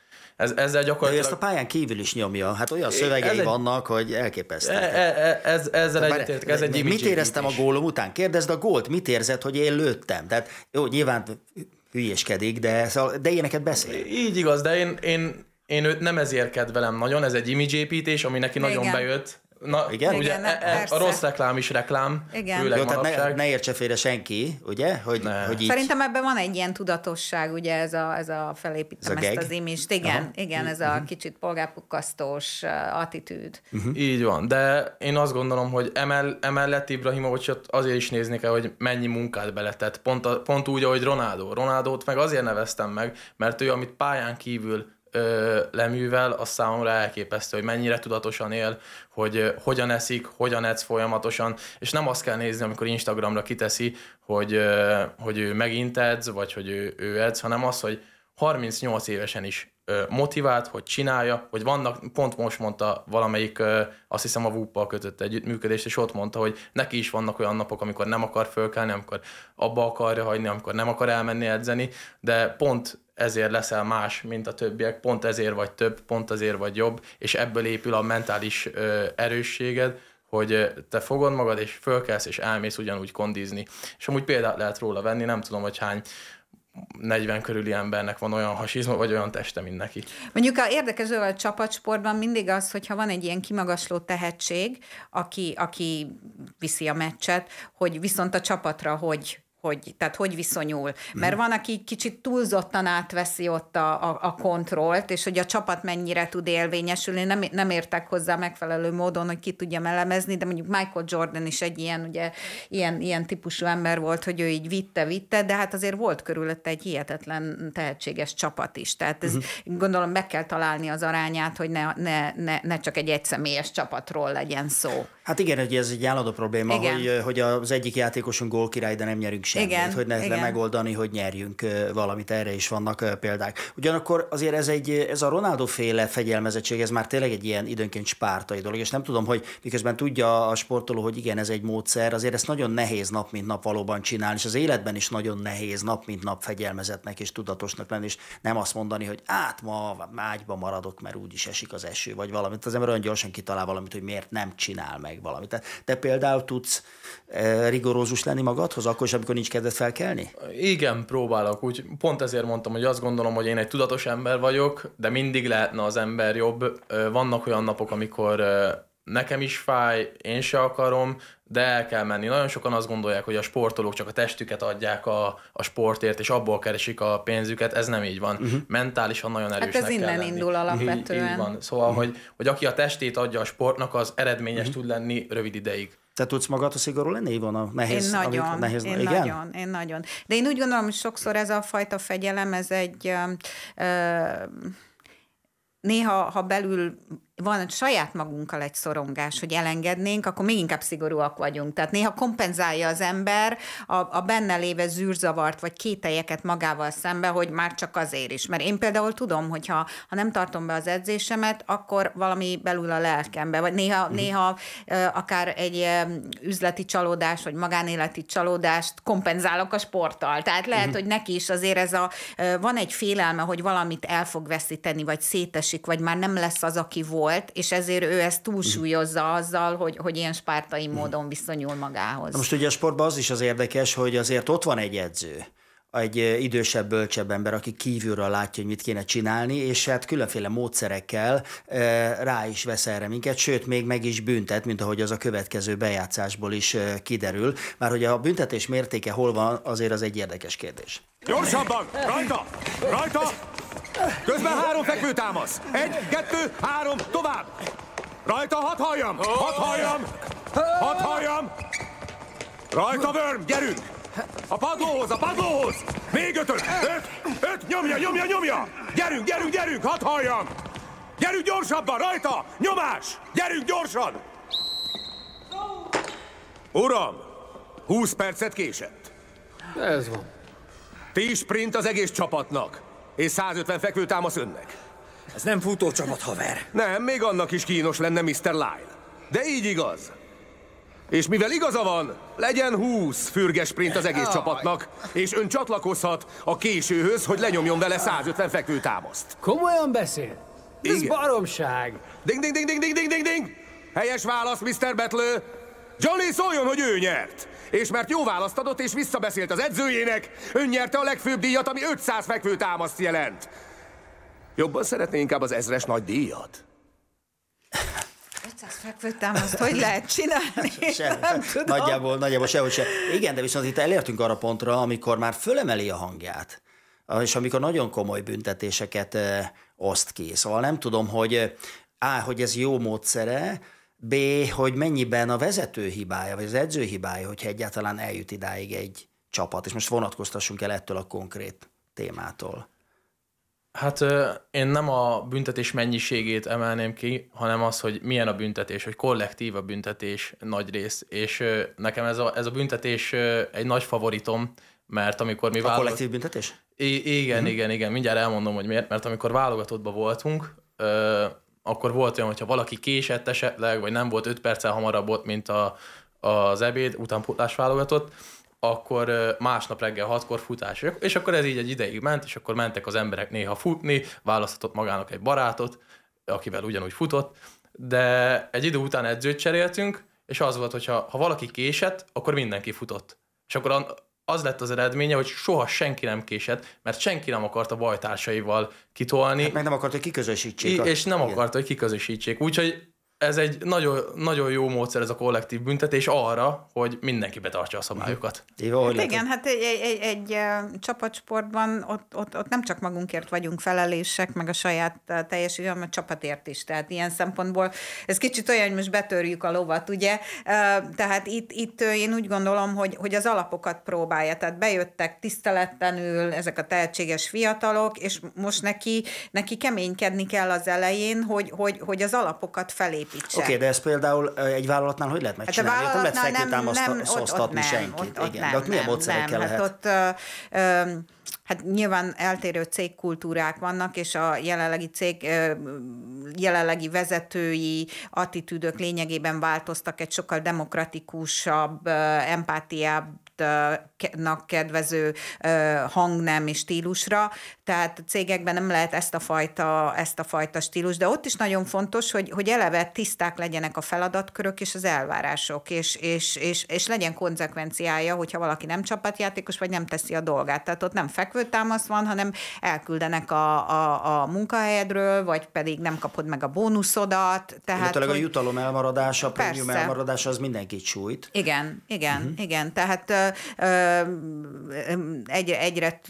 Ez, ezzel gyakorlatilag... De ezt a pályán kívül is nyomja. Hát olyan szövegei egy... vannak, hogy elképesztő. E, e, e ez, ezzel értek, ez egy Mit éreztem a gólom után? Kérdezd a gólt, mit érzed, hogy én lőttem? Tehát jó, nyilván hülyeskedik, de, szóval- de ilyeneket beszél. Így igaz, de én, én, én őt nem ezért kedvelem nagyon, ez egy építés, ami neki Igen. nagyon bejött. Na, igen? Ugye, igen, e, e, a rossz reklám is reklám, igen. főleg Jó, tehát ne, ne értse félre senki, ugye? Hogy, ne. hogy így... Szerintem ebben van egy ilyen tudatosság, ugye ez a, ez a felépítem ez a ezt az imist. Igen, Aha. igen, ez uh-huh. a mhm. kicsit polgárpukkasztós attitűd. Uh-huh. Így van, de én azt gondolom, hogy emel, emellett Ibrahimovicot azért is nézni kell, hogy mennyi munkát beletett. Pont, a, pont úgy, ahogy Ronaldo. Ronaldo-t meg azért neveztem meg, mert ő, amit pályán kívül ö, leművel, az számomra elképesztő, hogy mennyire tudatosan él, hogy ö, hogyan eszik, hogyan edz folyamatosan, és nem azt kell nézni, amikor Instagramra kiteszi, hogy, ö, hogy ő megint edz, vagy hogy ő, ő edz, hanem az, hogy 38 évesen is ö, motivált, hogy csinálja, hogy vannak, pont most mondta valamelyik, ö, azt hiszem a WUP-pal kötött együttműködést, és ott mondta, hogy neki is vannak olyan napok, amikor nem akar fölkelni, amikor abba akarja hagyni, amikor nem akar elmenni edzeni, de pont ezért leszel más, mint a többiek, pont ezért vagy több, pont ezért vagy jobb, és ebből épül a mentális ö, erősséged, hogy te fogod magad, és fölkelsz, és elmész ugyanúgy kondízni. És amúgy példát lehet róla venni, nem tudom, hogy hány 40 körüli embernek van olyan hasizma, vagy olyan teste, mint neki. Mondjuk a érdekes dolog a csapatsportban mindig az, hogyha van egy ilyen kimagasló tehetség, aki, aki viszi a meccset, hogy viszont a csapatra hogy hogy, tehát hogy viszonyul. Mert mm. van, aki kicsit túlzottan átveszi ott a, a, a kontrollt, és hogy a csapat mennyire tud élvényesülni, nem, nem értek hozzá megfelelő módon, hogy ki tudja elemezni, de mondjuk Michael Jordan is egy ilyen, ugye, ilyen, ilyen típusú ember volt, hogy ő így vitte-vitte, de hát azért volt körülötte egy hihetetlen tehetséges csapat is. Tehát ez, uh-huh. gondolom meg kell találni az arányát, hogy ne, ne, ne, ne csak egy egyszemélyes csapatról legyen szó. Hát igen, hogy ez egy állandó probléma, igen. hogy, hogy az egyik játékosunk gól király, de nem nyerünk semmit, igen. hogy igen. megoldani, hogy nyerjünk valamit, erre is vannak példák. Ugyanakkor azért ez, egy, ez a Ronaldo féle fegyelmezettség, ez már tényleg egy ilyen időnként spártai dolog, és nem tudom, hogy miközben tudja a sportoló, hogy igen, ez egy módszer, azért ezt nagyon nehéz nap mint nap valóban csinálni, és az életben is nagyon nehéz nap mint nap fegyelmezetnek és tudatosnak lenni, és nem azt mondani, hogy át ma ágyba maradok, mert úgyis esik az eső, vagy valamit. Az ember olyan gyorsan kitalál valamit, hogy miért nem csinál meg még valamit. Te, te például tudsz e, rigorózus lenni magadhoz, akkor is, amikor nincs kedved felkelni? Igen, próbálok. Úgy, pont ezért mondtam, hogy azt gondolom, hogy én egy tudatos ember vagyok, de mindig lehetne az ember jobb. Vannak olyan napok, amikor nekem is fáj, én se akarom, de el kell menni. Nagyon sokan azt gondolják, hogy a sportolók csak a testüket adják a, a sportért, és abból keresik a pénzüket, ez nem így van. Uh-huh. Mentálisan nagyon erősnek Hát ez innen lenni. indul mhm. alapvetően. Így, így van. Szóval, uh-huh. hogy, hogy aki a testét adja a sportnak, az eredményes uh-huh. tud lenni rövid ideig. Te tudsz a szigorú lenni, van a nehéz? Én nagyon, amikor, nehéz, én igen? nagyon, én nagyon. De én úgy gondolom, hogy sokszor ez a fajta fegyelem, ez egy... Ö, ö, néha, ha belül van saját magunkkal egy szorongás, hogy elengednénk, akkor még inkább szigorúak vagyunk. Tehát néha kompenzálja az ember a, a benne léve zűrzavart vagy kételyeket magával szembe, hogy már csak azért is. Mert én például tudom, hogy ha, ha nem tartom be az edzésemet, akkor valami belül a lelkembe, vagy néha, mm. néha akár egy üzleti csalódás, vagy magánéleti csalódást kompenzálok a sporttal. Tehát lehet, mm. hogy neki is azért ez a, van egy félelme, hogy valamit el fog veszíteni, vagy szétesik, vagy már nem lesz az, aki volt volt, és ezért ő ezt túlsúlyozza mhm. azzal, hogy, hogy ilyen spártai mhm. módon viszonyul magához. Na most ugye a sportban az is az érdekes, hogy azért ott van egy edző, egy idősebb, bölcsebb ember, aki kívülről látja, hogy mit kéne csinálni, és hát különféle módszerekkel eh, rá is vesz erre minket, sőt, még meg is büntet, mint ahogy az a következő bejátszásból is eh, kiderül. Már hogy a büntetés mértéke hol van, azért az egy érdekes kérdés. Gyorsabban! Rajta! Rajta! Közben három fekvő támasz. Egy, kettő, három, tovább. Rajta hat halljam! Hat halljam! Hat halljam! Rajta vörm, gyerünk! A padlóhoz, a padlóhoz! Még ötöt! Öt! Öt! Nyomja, nyomja, nyomja! Gyerünk, gyerünk, gyerünk! hat halljam! Gyerünk gyorsabban, rajta! Nyomás! Gyerünk gyorsan! Uram! 20 percet késett. Ez van. Ti sprint az egész csapatnak. És 150 fekvő támasz önnek. Ez nem futócsapat, haver. Nem, még annak is kínos lenne Mr. Lyle. De így igaz. És mivel igaza van, legyen 20 fürges sprint az egész csapatnak, és ön csatlakozhat a későhöz, hogy lenyomjon vele 150 fekvő támaszt. Komolyan beszél? Ez baromság. Ding, ding, ding, ding, ding, ding, ding, ding! Helyes válasz, Mr. Betlő! Johnny szóljon, hogy ő nyert! És mert jó választ adott és visszabeszélt az edzőjének, ön nyerte a legfőbb díjat, ami 500 fekvő támaszt jelent. Jobban szeretné inkább az ezres nagy díjat? 500 fekvő támaszt, hogy lehet csinálni? Sem. Nem tudom. Nagyjából, nagyjából sehogy se. Igen, de viszont itt elértünk arra pontra, amikor már fölemeli a hangját, és amikor nagyon komoly büntetéseket eh, oszt ki. Szóval nem tudom, hogy eh, á, hogy ez jó módszere, B, hogy mennyiben a vezető hibája, vagy az edző hibája, hogyha egyáltalán eljut idáig egy csapat, és most vonatkoztassunk el ettől a konkrét témától. Hát én nem a büntetés mennyiségét emelném ki, hanem az, hogy milyen a büntetés, hogy kollektív a büntetés nagy rész, és nekem ez a, ez a büntetés egy nagy favoritom, mert amikor mi A válog... kollektív büntetés? I- igen, uh-huh. igen, igen, mindjárt elmondom, hogy miért, mert amikor válogatottban voltunk, akkor volt olyan, hogyha valaki késett esetleg, vagy nem volt 5 perccel hamarabb ott, mint a, az ebéd, utánpótlás válogatott, akkor másnap reggel hatkor futás. És akkor ez így egy ideig ment, és akkor mentek az emberek néha futni, választhatott magának egy barátot, akivel ugyanúgy futott, de egy idő után edzőt cseréltünk, és az volt, hogy ha, ha valaki késett, akkor mindenki futott. És akkor az lett az eredménye, hogy soha senki nem késett, mert senki nem akart a bajtársaival kitolni. Hát meg nem akart, hogy kiközösítsék. I- és nem akart, hogy kiközösítsék. Úgyhogy ez egy nagyon, nagyon jó módszer ez a kollektív büntetés arra, hogy mindenki betartsa a szabályokat. hát igen, hát egy, egy, egy, egy csapatsportban ott, ott, ott nem csak magunkért vagyunk felelések, meg a saját teljesítmény, hanem a csapatért is. Tehát ilyen szempontból ez kicsit olyan, hogy most betörjük a lovat, ugye? Tehát itt, itt én úgy gondolom, hogy, hogy az alapokat próbálja. Tehát bejöttek tiszteletlenül ezek a tehetséges fiatalok, és most neki, neki keménykedni kell az elején, hogy, hogy, hogy az alapokat felé építse. Oké, okay, de ez például egy vállalatnál hogy lehet megcsinálni? Hát a vállalatnál nem lehet nem, senkit. Ott, ott, igen. Nem, de ott milyen nem, módszerekkel nem. lehet? Hát ott, ö, ö, hát nyilván eltérő cégkultúrák vannak, és a jelenlegi cég jelenlegi vezetői attitűdök lényegében változtak egy sokkal demokratikusabb, empátiább nak kedvező hangnem és stílusra, tehát a cégekben nem lehet ezt a fajta, ezt a fajta stílus, de ott is nagyon fontos, hogy, hogy eleve tiszták legyenek a feladatkörök és az elvárások, és, és, és, és legyen konzekvenciája, hogyha valaki nem csapatjátékos, vagy nem teszi a dolgát. Tehát ott nem fekvőtámasz van, hanem elküldenek a, a, a munkahelyedről, vagy pedig nem kapod meg a bónuszodat. Tehát, hogy... a jutalom elmaradása, a prémium elmaradása az mindenkit sújt. Igen, igen, uh-huh. igen. Tehát egyre, egyre,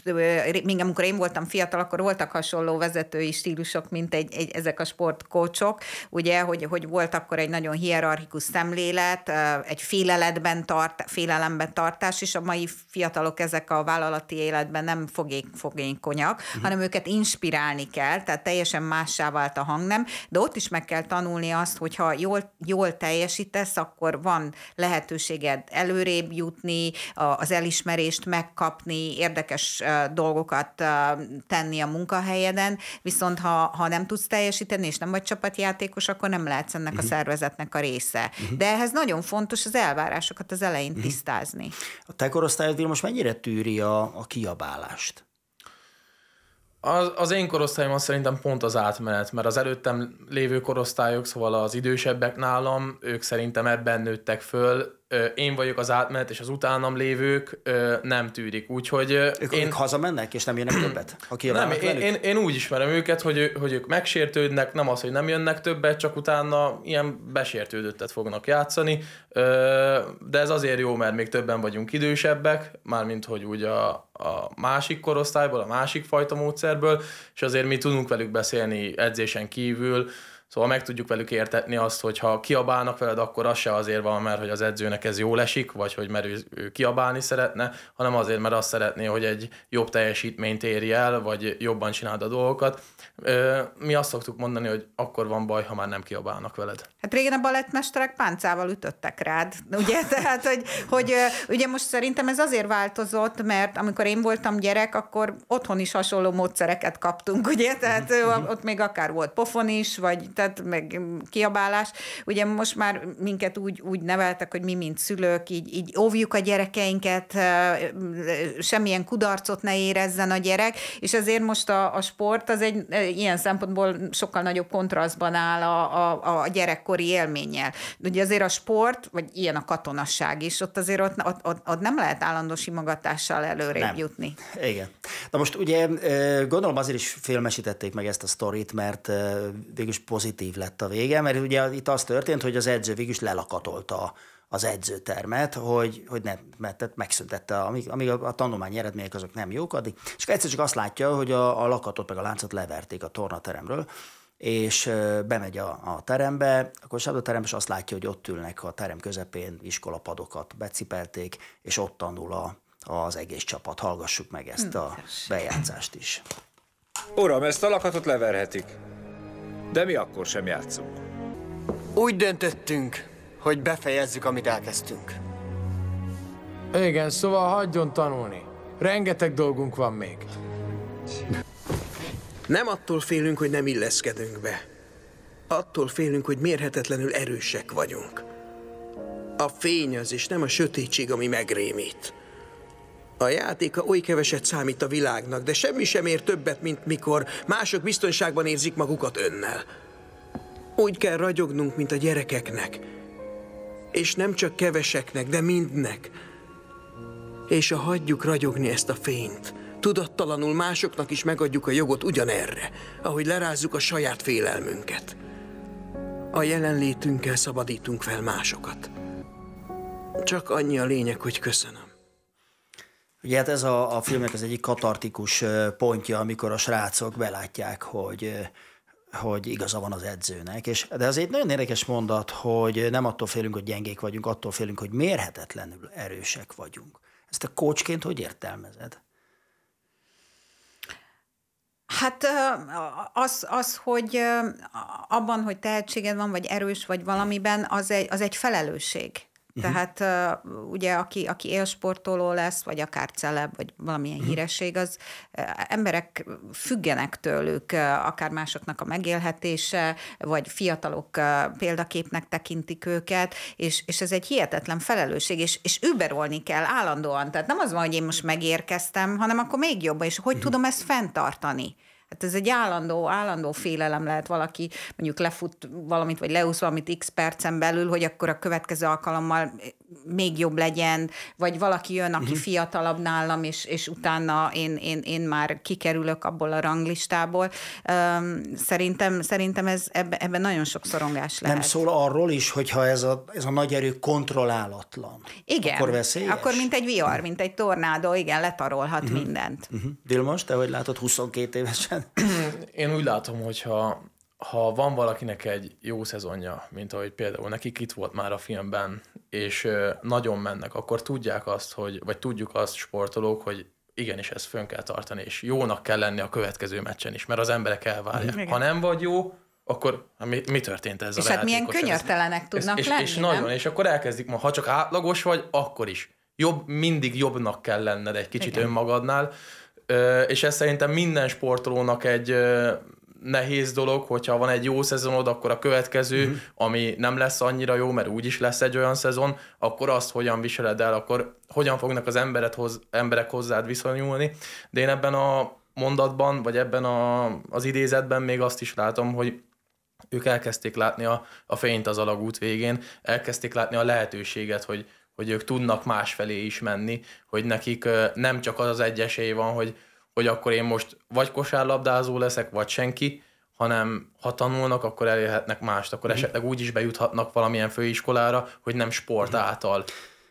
még amikor én voltam fiatal, akkor voltak hasonló vezetői stílusok, mint egy, egy ezek a sportkócsok, ugye, hogy, hogy volt akkor egy nagyon hierarchikus szemlélet, egy féleletben tart, félelemben tartás, és a mai fiatalok ezek a vállalati életben nem fogék, fogékonyak, uh-huh. hanem őket inspirálni kell, tehát teljesen mássá vált a hangnem, de ott is meg kell tanulni azt, hogyha jól, jól teljesítesz, akkor van lehetőséged előrébb jutni, az elismerést megkapni, érdekes dolgokat tenni a munkahelyeden, viszont ha, ha nem tudsz teljesíteni, és nem vagy csapatjátékos, akkor nem lehetsz ennek uh-huh. a mhm. szervezetnek a része. Uh-huh. De ehhez nagyon fontos az elvárásokat az elején uh-huh. tisztázni. A te korosztályod most mennyire tűri a, a kiabálást? Az, az én korosztályom az szerintem pont az átmenet, mert az előttem lévő korosztályok, szóval az idősebbek nálam, ők szerintem ebben nőttek föl. Én vagyok az átmenet, és az utánam lévők nem tűrik, úgyhogy... Ők, én... hazamennek, és nem jönnek többet? Aki nem, én, én, én úgy ismerem őket, hogy, hogy ők megsértődnek, nem az, hogy nem jönnek többet, csak utána ilyen besértődöttet fognak játszani, de ez azért jó, mert még többen vagyunk idősebbek, mármint hogy úgy a, a másik korosztályból, a másik fajta módszerből, és azért mi tudunk velük beszélni edzésen kívül, Szóval meg tudjuk velük értetni azt, hogy ha kiabálnak veled, akkor az se azért van, mert hogy az edzőnek ez jól esik, vagy hogy mert ő kiabálni szeretne, hanem azért, mert azt szeretné, hogy egy jobb teljesítményt érj el, vagy jobban csináld a dolgokat. Mi azt szoktuk mondani, hogy akkor van baj, ha már nem kiabálnak veled. Hát régen a balettmesterek páncával ütöttek rád, ugye? Tehát, hogy, hogy ugye most szerintem ez azért változott, mert amikor én voltam gyerek, akkor otthon is hasonló módszereket kaptunk, ugye? Tehát ott még akár volt pofon is, vagy tehát meg kiabálás. Ugye most már minket úgy, úgy neveltek, hogy mi, mint szülők, így, így óvjuk a gyerekeinket, semmilyen kudarcot ne érezzen a gyerek, és azért most a, a sport az egy ilyen szempontból sokkal nagyobb kontrasztban áll a, a, a gyerekkori élménnyel. Ugye azért a sport, vagy ilyen a katonasság is, ott azért ott, ott, ott, ott nem lehet állandó simogatással előrébb nem. jutni. Igen. Na most ugye gondolom azért is filmesítették meg ezt a sztorit, mert végülis pozitív pozitív lett a vége, mert ugye itt az történt, hogy az edző végül is lelakatolta az edzőtermet, hogy, hogy nem, mert megszüntette, amíg, amíg a, a tanulmányi eredmények azok nem jók, addig. És egyszer csak azt látja, hogy a, a lakatot meg a láncot leverték a tornateremről, és bemegy a, a terembe, akkor a terembe, és azt látja, hogy ott ülnek a terem közepén, iskolapadokat becipelték, és ott tanul a, az egész csapat. Hallgassuk meg ezt hm, a bejátszást is. Uram, ezt a lakatot leverhetik. De mi akkor sem játszunk. Úgy döntöttünk, hogy befejezzük, amit elkezdtünk. Igen, szóval hagyjon tanulni. Rengeteg dolgunk van még. Nem attól félünk, hogy nem illeszkedünk be. Attól félünk, hogy mérhetetlenül erősek vagyunk. A fény az, és nem a sötétség, ami megrémít. A játéka oly keveset számít a világnak, de semmi sem ér többet, mint mikor mások biztonságban érzik magukat önnel. Úgy kell ragyognunk, mint a gyerekeknek. És nem csak keveseknek, de mindnek. És a hagyjuk ragyogni ezt a fényt. Tudattalanul másoknak is megadjuk a jogot ugyanerre, ahogy lerázzuk a saját félelmünket. A jelenlétünkkel szabadítunk fel másokat. Csak annyi a lényeg, hogy köszönöm. Ugye hát ez a, a filmnek az egyik katartikus pontja, amikor a srácok belátják, hogy hogy igaza van az edzőnek. És, de az egy nagyon érdekes mondat, hogy nem attól félünk, hogy gyengék vagyunk, attól félünk, hogy mérhetetlenül erősek vagyunk. Ezt a kócsként hogy értelmezed? Hát az, az, hogy abban, hogy tehetséged van, vagy erős vagy valamiben, az egy, az egy felelősség. Uh-huh. Tehát uh, ugye aki, aki élsportoló lesz, vagy akár celeb, vagy valamilyen uh-huh. híresség, az uh, emberek függenek tőlük, uh, akár másoknak a megélhetése, vagy fiatalok uh, példaképnek tekintik őket, és, és ez egy hihetetlen felelősség, és, és überolni kell állandóan. Tehát nem az van, hogy én most megérkeztem, hanem akkor még jobban, és hogy uh-huh. tudom ezt fenntartani. Hát ez egy állandó, állandó félelem lehet valaki, mondjuk lefut valamit, vagy leúsz valamit x percen belül, hogy akkor a következő alkalommal még jobb legyen, vagy valaki jön, aki uh-huh. fiatalabb nálam, és, és utána én, én, én már kikerülök abból a ranglistából. Szerintem, szerintem ez ebben ebbe nagyon sok szorongás lehet. Nem szól arról is, hogyha ez a, ez a nagy erő kontrollálatlan. Igen. Akkor veszélyes? Akkor mint egy vihar, mint egy tornádó, igen, letarolhat uh-huh. mindent. Uh-huh. Mhm. Dilmos, te hogy látod 22 évesen? én úgy látom, hogyha ha van valakinek egy jó szezonja, mint ahogy például nekik itt volt már a filmben, és nagyon mennek, akkor tudják azt, hogy, vagy tudjuk azt sportolók, hogy igenis ezt fönn kell tartani, és jónak kell lenni a következő meccsen is, mert az emberek elvárják. Ha nem vagy jó, akkor mi, mi történt ez És a hát milyen könyörtelenek ez, tudnak ez, és, lenni, És nem? nagyon, és akkor elkezdik, ha csak átlagos vagy, akkor is. Jobb, mindig jobbnak kell lenned egy kicsit Igen. önmagadnál, és ez szerintem minden sportolónak egy nehéz dolog, hogyha van egy jó szezonod, akkor a következő, mm. ami nem lesz annyira jó, mert úgyis lesz egy olyan szezon, akkor azt hogyan viseled el, akkor hogyan fognak az hoz, emberek hozzád viszonyulni. De én ebben a mondatban, vagy ebben a, az idézetben még azt is látom, hogy ők elkezdték látni a, a fényt az alagút végén, elkezdték látni a lehetőséget, hogy hogy ők tudnak másfelé is menni, hogy nekik nem csak az az egy esély van, hogy, hogy akkor én most vagy kosárlabdázó leszek, vagy senki, hanem ha tanulnak, akkor elérhetnek mást, akkor mm. esetleg úgy is bejuthatnak valamilyen főiskolára, hogy nem sport mm. által.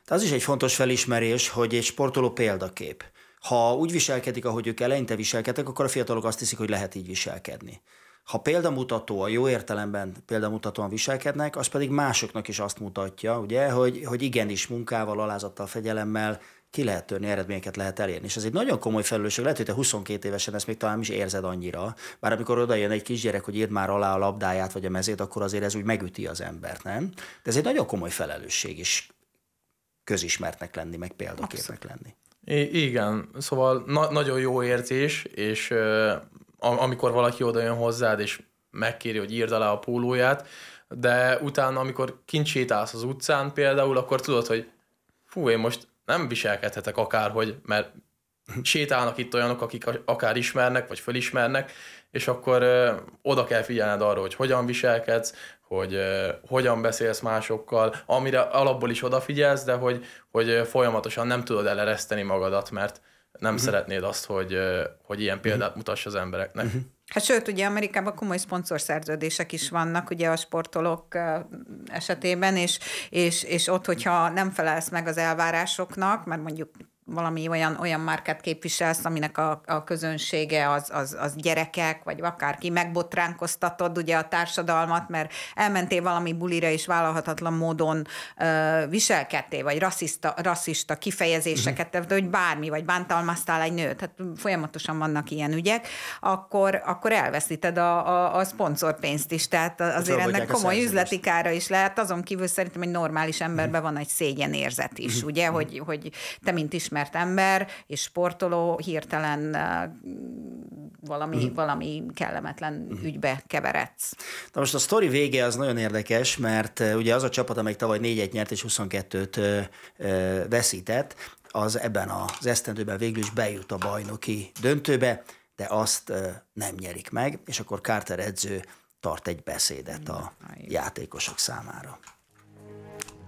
De az is egy fontos felismerés, hogy egy sportoló példakép. Ha úgy viselkedik, ahogy ők eleinte viselkedtek, akkor a fiatalok azt hiszik, hogy lehet így viselkedni. Ha példamutató, a jó értelemben példamutatóan viselkednek, az pedig másoknak is azt mutatja, ugye, hogy, hogy igenis munkával, alázattal, fegyelemmel ki lehet törni, eredményeket lehet elérni. És ez egy nagyon komoly felelősség. Lehet, hogy te 22 évesen ezt még talán is érzed annyira. Bár amikor oda jön egy kisgyerek, hogy írd már alá a labdáját vagy a mezét, akkor azért ez úgy megüti az embert, nem? De ez egy nagyon komoly felelősség is közismertnek lenni, meg példaképnek lenni. I- igen, szóval na- nagyon jó érzés, és amikor valaki oda jön hozzád, és megkéri, hogy írd alá a pólóját, de utána, amikor kincsétálsz az utcán például, akkor tudod, hogy fú, én most nem viselkedhetek akárhogy, mert sétálnak itt olyanok, akik akár ismernek, vagy fölismernek, és akkor ö, oda kell figyelned arra, hogy hogyan viselkedsz, hogy ö, hogyan beszélsz másokkal, amire alapból is odafigyelsz, de hogy, hogy folyamatosan nem tudod elereszteni magadat, mert nem uh-huh. szeretnéd azt, hogy, hogy ilyen mhm. példát uh-huh. mutass az embereknek. Uh-huh. Hát sőt, ugye Amerikában komoly szponzorszerződések is vannak ugye a sportolók esetében, és, és, és ott, hogyha nem felelsz meg az elvárásoknak, mert mondjuk valami olyan, olyan márkát képviselsz, aminek a, a közönsége az, az, az gyerekek, vagy akárki, megbotránkoztatod ugye a társadalmat, mert elmentél valami bulira, és vállalhatatlan módon ö, viselkedtél, vagy rasszista, rasszista kifejezéseket, uh-huh. tehát, hogy bármi, vagy bántalmaztál egy nőt, hát folyamatosan vannak ilyen ügyek, akkor, akkor elveszíted a, a, a szponzorpénzt is, tehát hát azért ennek komoly üzleti kára is lehet, azon kívül szerintem egy normális emberben uh-huh. van egy szégyenérzet is, uh-huh. ugye, hogy, hogy te, mint ismer ismert ember és sportoló hirtelen valami, uh-huh. valami kellemetlen uh-huh. ügybe keveredsz. Na most a sztori vége az nagyon érdekes, mert ugye az a csapat, amely tavaly 4-1 nyert és 22-t veszített, az ebben az esztendőben végül is bejut a bajnoki döntőbe, de azt nem nyerik meg, és akkor Carter edző tart egy beszédet a játékosok számára.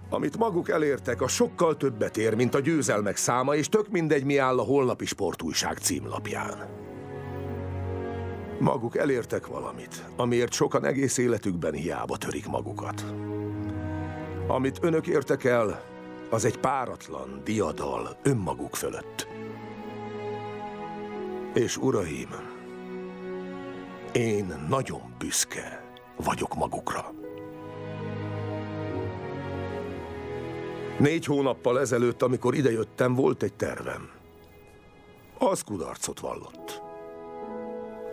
Amit maguk elértek, a sokkal többet ér, mint a győzelmek száma, és tök mindegy, mi áll a holnapi sportújság címlapján. Maguk elértek valamit, amiért sokan egész életükben hiába törik magukat. Amit önök értek el, az egy páratlan diadal önmaguk fölött. És uraim, én nagyon büszke vagyok magukra. Négy hónappal ezelőtt, amikor idejöttem, volt egy tervem. Az kudarcot vallott.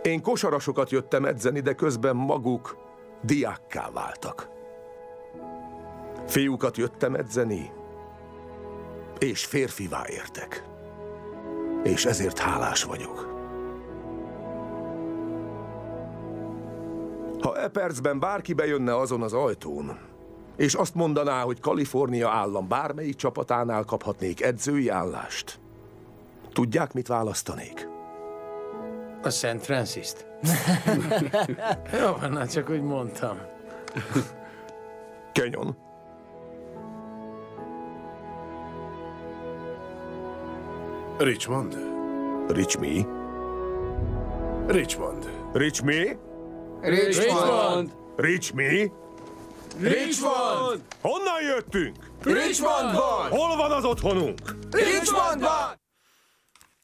Én kosarasokat jöttem edzeni, de közben maguk diákká váltak. Fiúkat jöttem edzeni, és férfivá értek. És ezért hálás vagyok. Ha e percben bárki bejönne azon az ajtón, és azt mondaná, hogy Kalifornia állam bármelyik csapatánál kaphatnék edzői állást, tudják, mit választanék? A Szent Francis-t. Jó van, hát csak úgy mondtam. Kenyon. Richmond. Rich me? Richmond. Rich me? Richmond. Richmond. Rich me? Richmond! Honnan jöttünk? Richmondban! Hol van az otthonunk? Richmondban!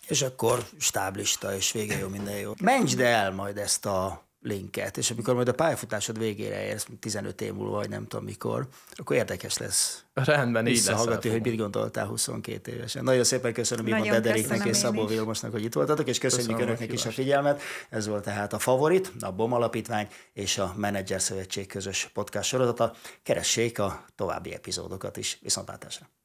És akkor stáblista, és vége jó, minden jó. Mentsd el majd ezt a linket, és amikor majd a pályafutásod végére érsz, 15 év múlva, vagy nem tudom mikor, akkor érdekes lesz. Rendben, így lesz. Hallgatni, hogy mit gondoltál 22 évesen. Nagyon szépen köszönöm Ivan Dederiknek és Szabó Vilmosnak, hogy itt voltatok, és köszönjük köszönöm önöknek is a figyelmet. Ez volt tehát a Favorit, a BOM Alapítvány és a Menedzser Szövetség közös podcast sorozata. Keressék a további epizódokat is. Viszontlátásra!